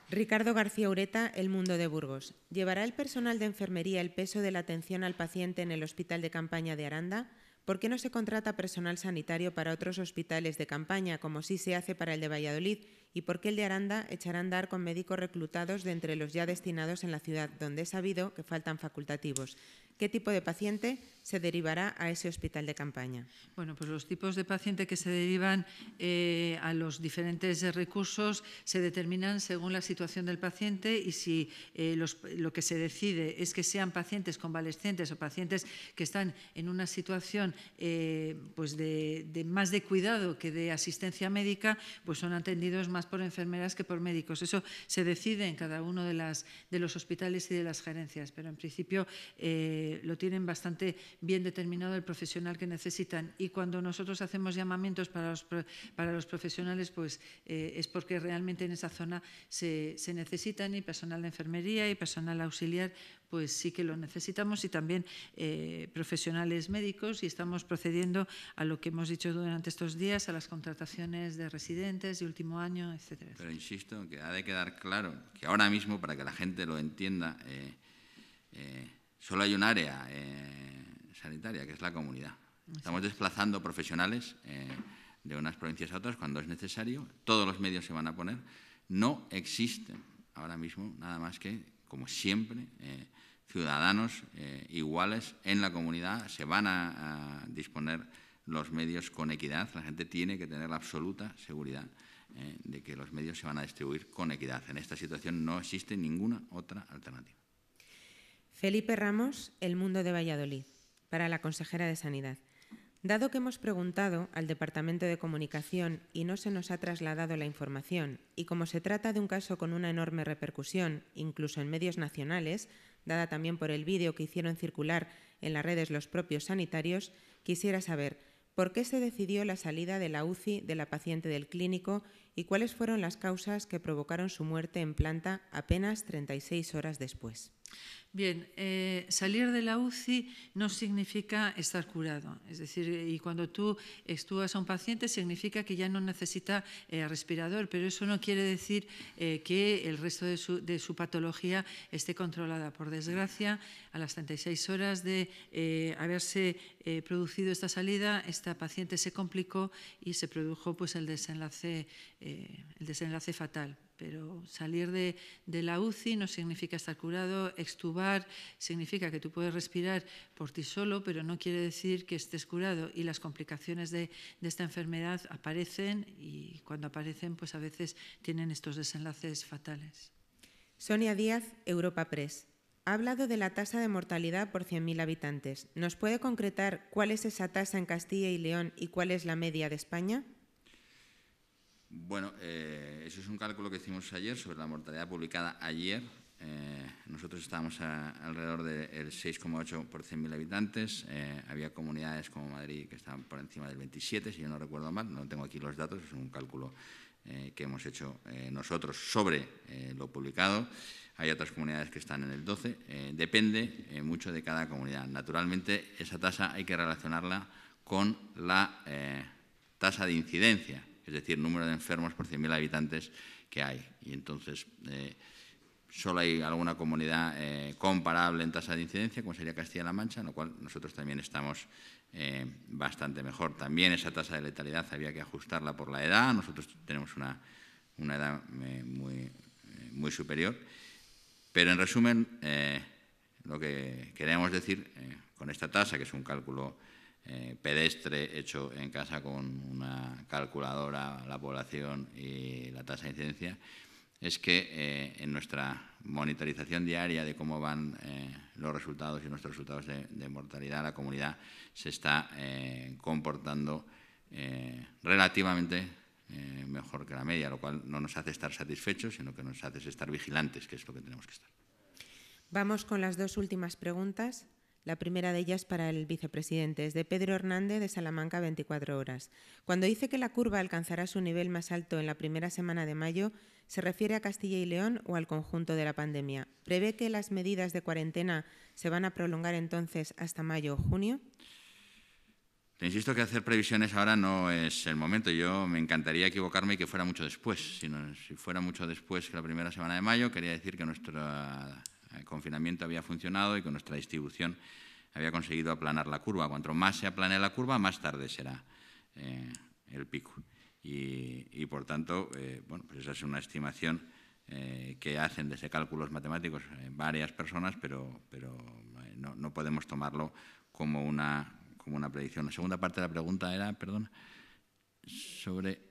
Ricardo García Ureta, El Mundo de Burgos. ¿Llevará el personal de enfermería el peso de la atención al paciente en el hospital de campaña de Aranda? ¿Por qué no se contrata personal sanitario para otros hospitales de campaña, como sí se hace para el de Valladolid y por qué el de Aranda echará a andar con médicos reclutados de entre los ya destinados en la ciudad, donde es sabido que faltan facultativos. ¿Qué tipo de paciente se derivará a ese hospital de campaña? Bueno, pues los tipos de paciente que se derivan eh, a los diferentes recursos se determinan según la situación del paciente y si eh, lo que se decide es que sean pacientes convalescentes o pacientes que están en una situación eh, pues de más de cuidado que de asistencia médica, pues son atendidos más por enfermeras que por médicos. Eso se decide en cada uno de, las, de los hospitales y de las gerencias, pero en principio eh, lo tienen bastante bien determinado el profesional que necesitan. Y cuando nosotros hacemos llamamientos para los, para los profesionales, pues eh, es porque realmente en esa zona se, se necesitan y personal de enfermería y personal auxiliar pues sí que lo necesitamos y también eh, profesionales médicos y estamos procediendo a lo que hemos dicho durante estos días, a las contrataciones de residentes de último año, etcétera. Pero insisto, que ha de quedar claro que ahora mismo, para que la gente lo entienda, eh, eh, solo hay un área sanitaria, que es la comunidad. Estamos desplazando profesionales de unas provincias a otras cuando es necesario, todos los medios se van a poner. No existe ahora mismo nada más que, como siempre, ciudadanos eh, iguales en la comunidad, se van a, disponer los medios con equidad, la gente tiene que tener la absoluta seguridad eh, de que los medios se van a distribuir con equidad. En esta situación no existe ninguna otra alternativa. Felipe Ramos, El Mundo de Valladolid, para la consejera de Sanidad. Dado que hemos preguntado al Departamento de Comunicación y no se nos ha trasladado la información, y como se trata de un caso con una enorme repercusión, incluso en medios nacionales, dada también por el vídeo que hicieron circular en las redes los propios sanitarios, quisiera saber por qué se decidió la salida de la UCI de la paciente del clínico y cuáles fueron las causas que provocaron su muerte en planta apenas 36 horas después. Bien, eh, salir de la UCI no significa estar curado. Es decir, y cuando tú extubas a un paciente significa que ya no necesita eh, respirador, pero eso no quiere decir eh, que el resto de su, patología esté controlada. Por desgracia, a las 36 horas de haberse producido esta salida, esta paciente se complicó y se produjo pues, el, desenlace, el desenlace fatal. Pero salir de, de la UCI no significa estar curado, extubar significa que tú puedes respirar por ti solo, pero no quiere decir que estés curado. Y las complicaciones de, esta enfermedad aparecen y cuando aparecen, pues a veces tienen estos desenlaces fatales. Sonia Díaz, Europa Press. Ha hablado de la tasa de mortalidad por 100.000 habitantes. ¿Nos puede concretar cuál es esa tasa en Castilla y León y cuál es la media de España? Bueno, eh, eso es un cálculo que hicimos ayer sobre la mortalidad publicada ayer eh, nosotros estábamos alrededor del 6,8 por 100.000 habitantes. Eh, había comunidades como Madrid que estaban por encima del 27, si yo no recuerdo mal. No tengo aquí los datos, es un cálculo eh, que hemos hecho nosotros sobre lo publicado. Hay otras comunidades que están en el 12. depende mucho de cada comunidad. Naturalmente, esa tasa hay que relacionarla con la tasa de incidencia, es decir, número de enfermos por 100.000 habitantes que hay. Y entonces solo hay alguna comunidad eh, comparable en tasa de incidencia, como sería Castilla-La Mancha, en lo cual nosotros también estamos eh, bastante mejor. También esa tasa de letalidad había que ajustarla por la edad, nosotros tenemos una, edad eh, muy, muy, superior. Pero en resumen, lo que queremos decir con esta tasa, que es un cálculo pedestre hecho en casa con una calculadora, la población y la tasa de incidencia, es que eh, en nuestra monitorización diaria de cómo van eh, los resultados y nuestros resultados de, mortalidad, la comunidad se está eh, comportando relativamente mejor que la media, lo cual no nos hace estar satisfechos, sino que nos hace estar vigilantes, que es lo que tenemos que estar. Vamos con las dos últimas preguntas. La primera de ellas para el vicepresidente es de Pedro Hernández de Salamanca 24 horas. Cuando dice que la curva alcanzará su nivel más alto en la primera semana de mayo, se refiere a Castilla y León o al conjunto de la pandemia. ¿Prevé que las medidas de cuarentena se van a prolongar entonces hasta mayo o junio? Te insisto que hacer previsiones ahora no es el momento. Yo me encantaría equivocarme y que fuera mucho después. Si, si fuera mucho después que la primera semana de mayo, quería decir que nuestra el confinamiento había funcionado y con nuestra distribución había conseguido aplanar la curva. Cuanto más se aplane la curva, más tarde será eh, el pico. Y, por tanto, eh, bueno, pues esa es una estimación eh, que hacen desde cálculos matemáticos varias personas, pero, no, podemos tomarlo como una, como una predicción. La segunda parte de la pregunta era, perdón, sobre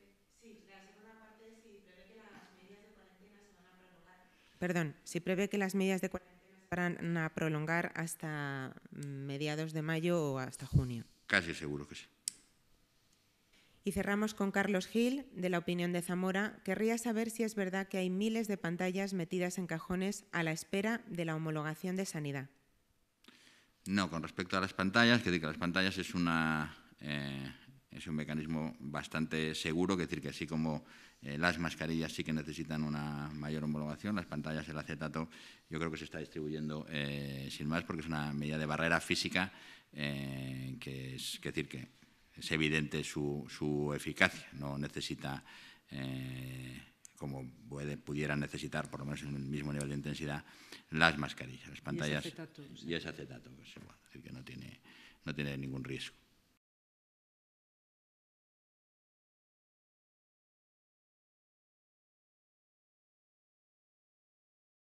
perdón, si prevé que las medidas de cuarentena van a prolongar hasta mediados de mayo o hasta junio. Casi seguro que sí. Y cerramos con Carlos Gil, de la opinión de Zamora. Querría saber si es verdad que hay miles de pantallas metidas en cajones a la espera de la homologación de sanidad. No, con respecto a las pantallas, que decir que las pantallas es, una, eh, es un mecanismo bastante seguro, que decir que así como eh, las mascarillas sí que necesitan una mayor homologación, las pantallas, el acetato, yo creo que se está distribuyendo eh, sin más porque es una medida de barrera física eh, que es decir que es evidente su, su eficacia, no necesita, como puede, pudiera necesitar, por lo menos en el mismo nivel de intensidad, las mascarillas, las pantallas y es acetato, que no tiene, no tiene ningún riesgo.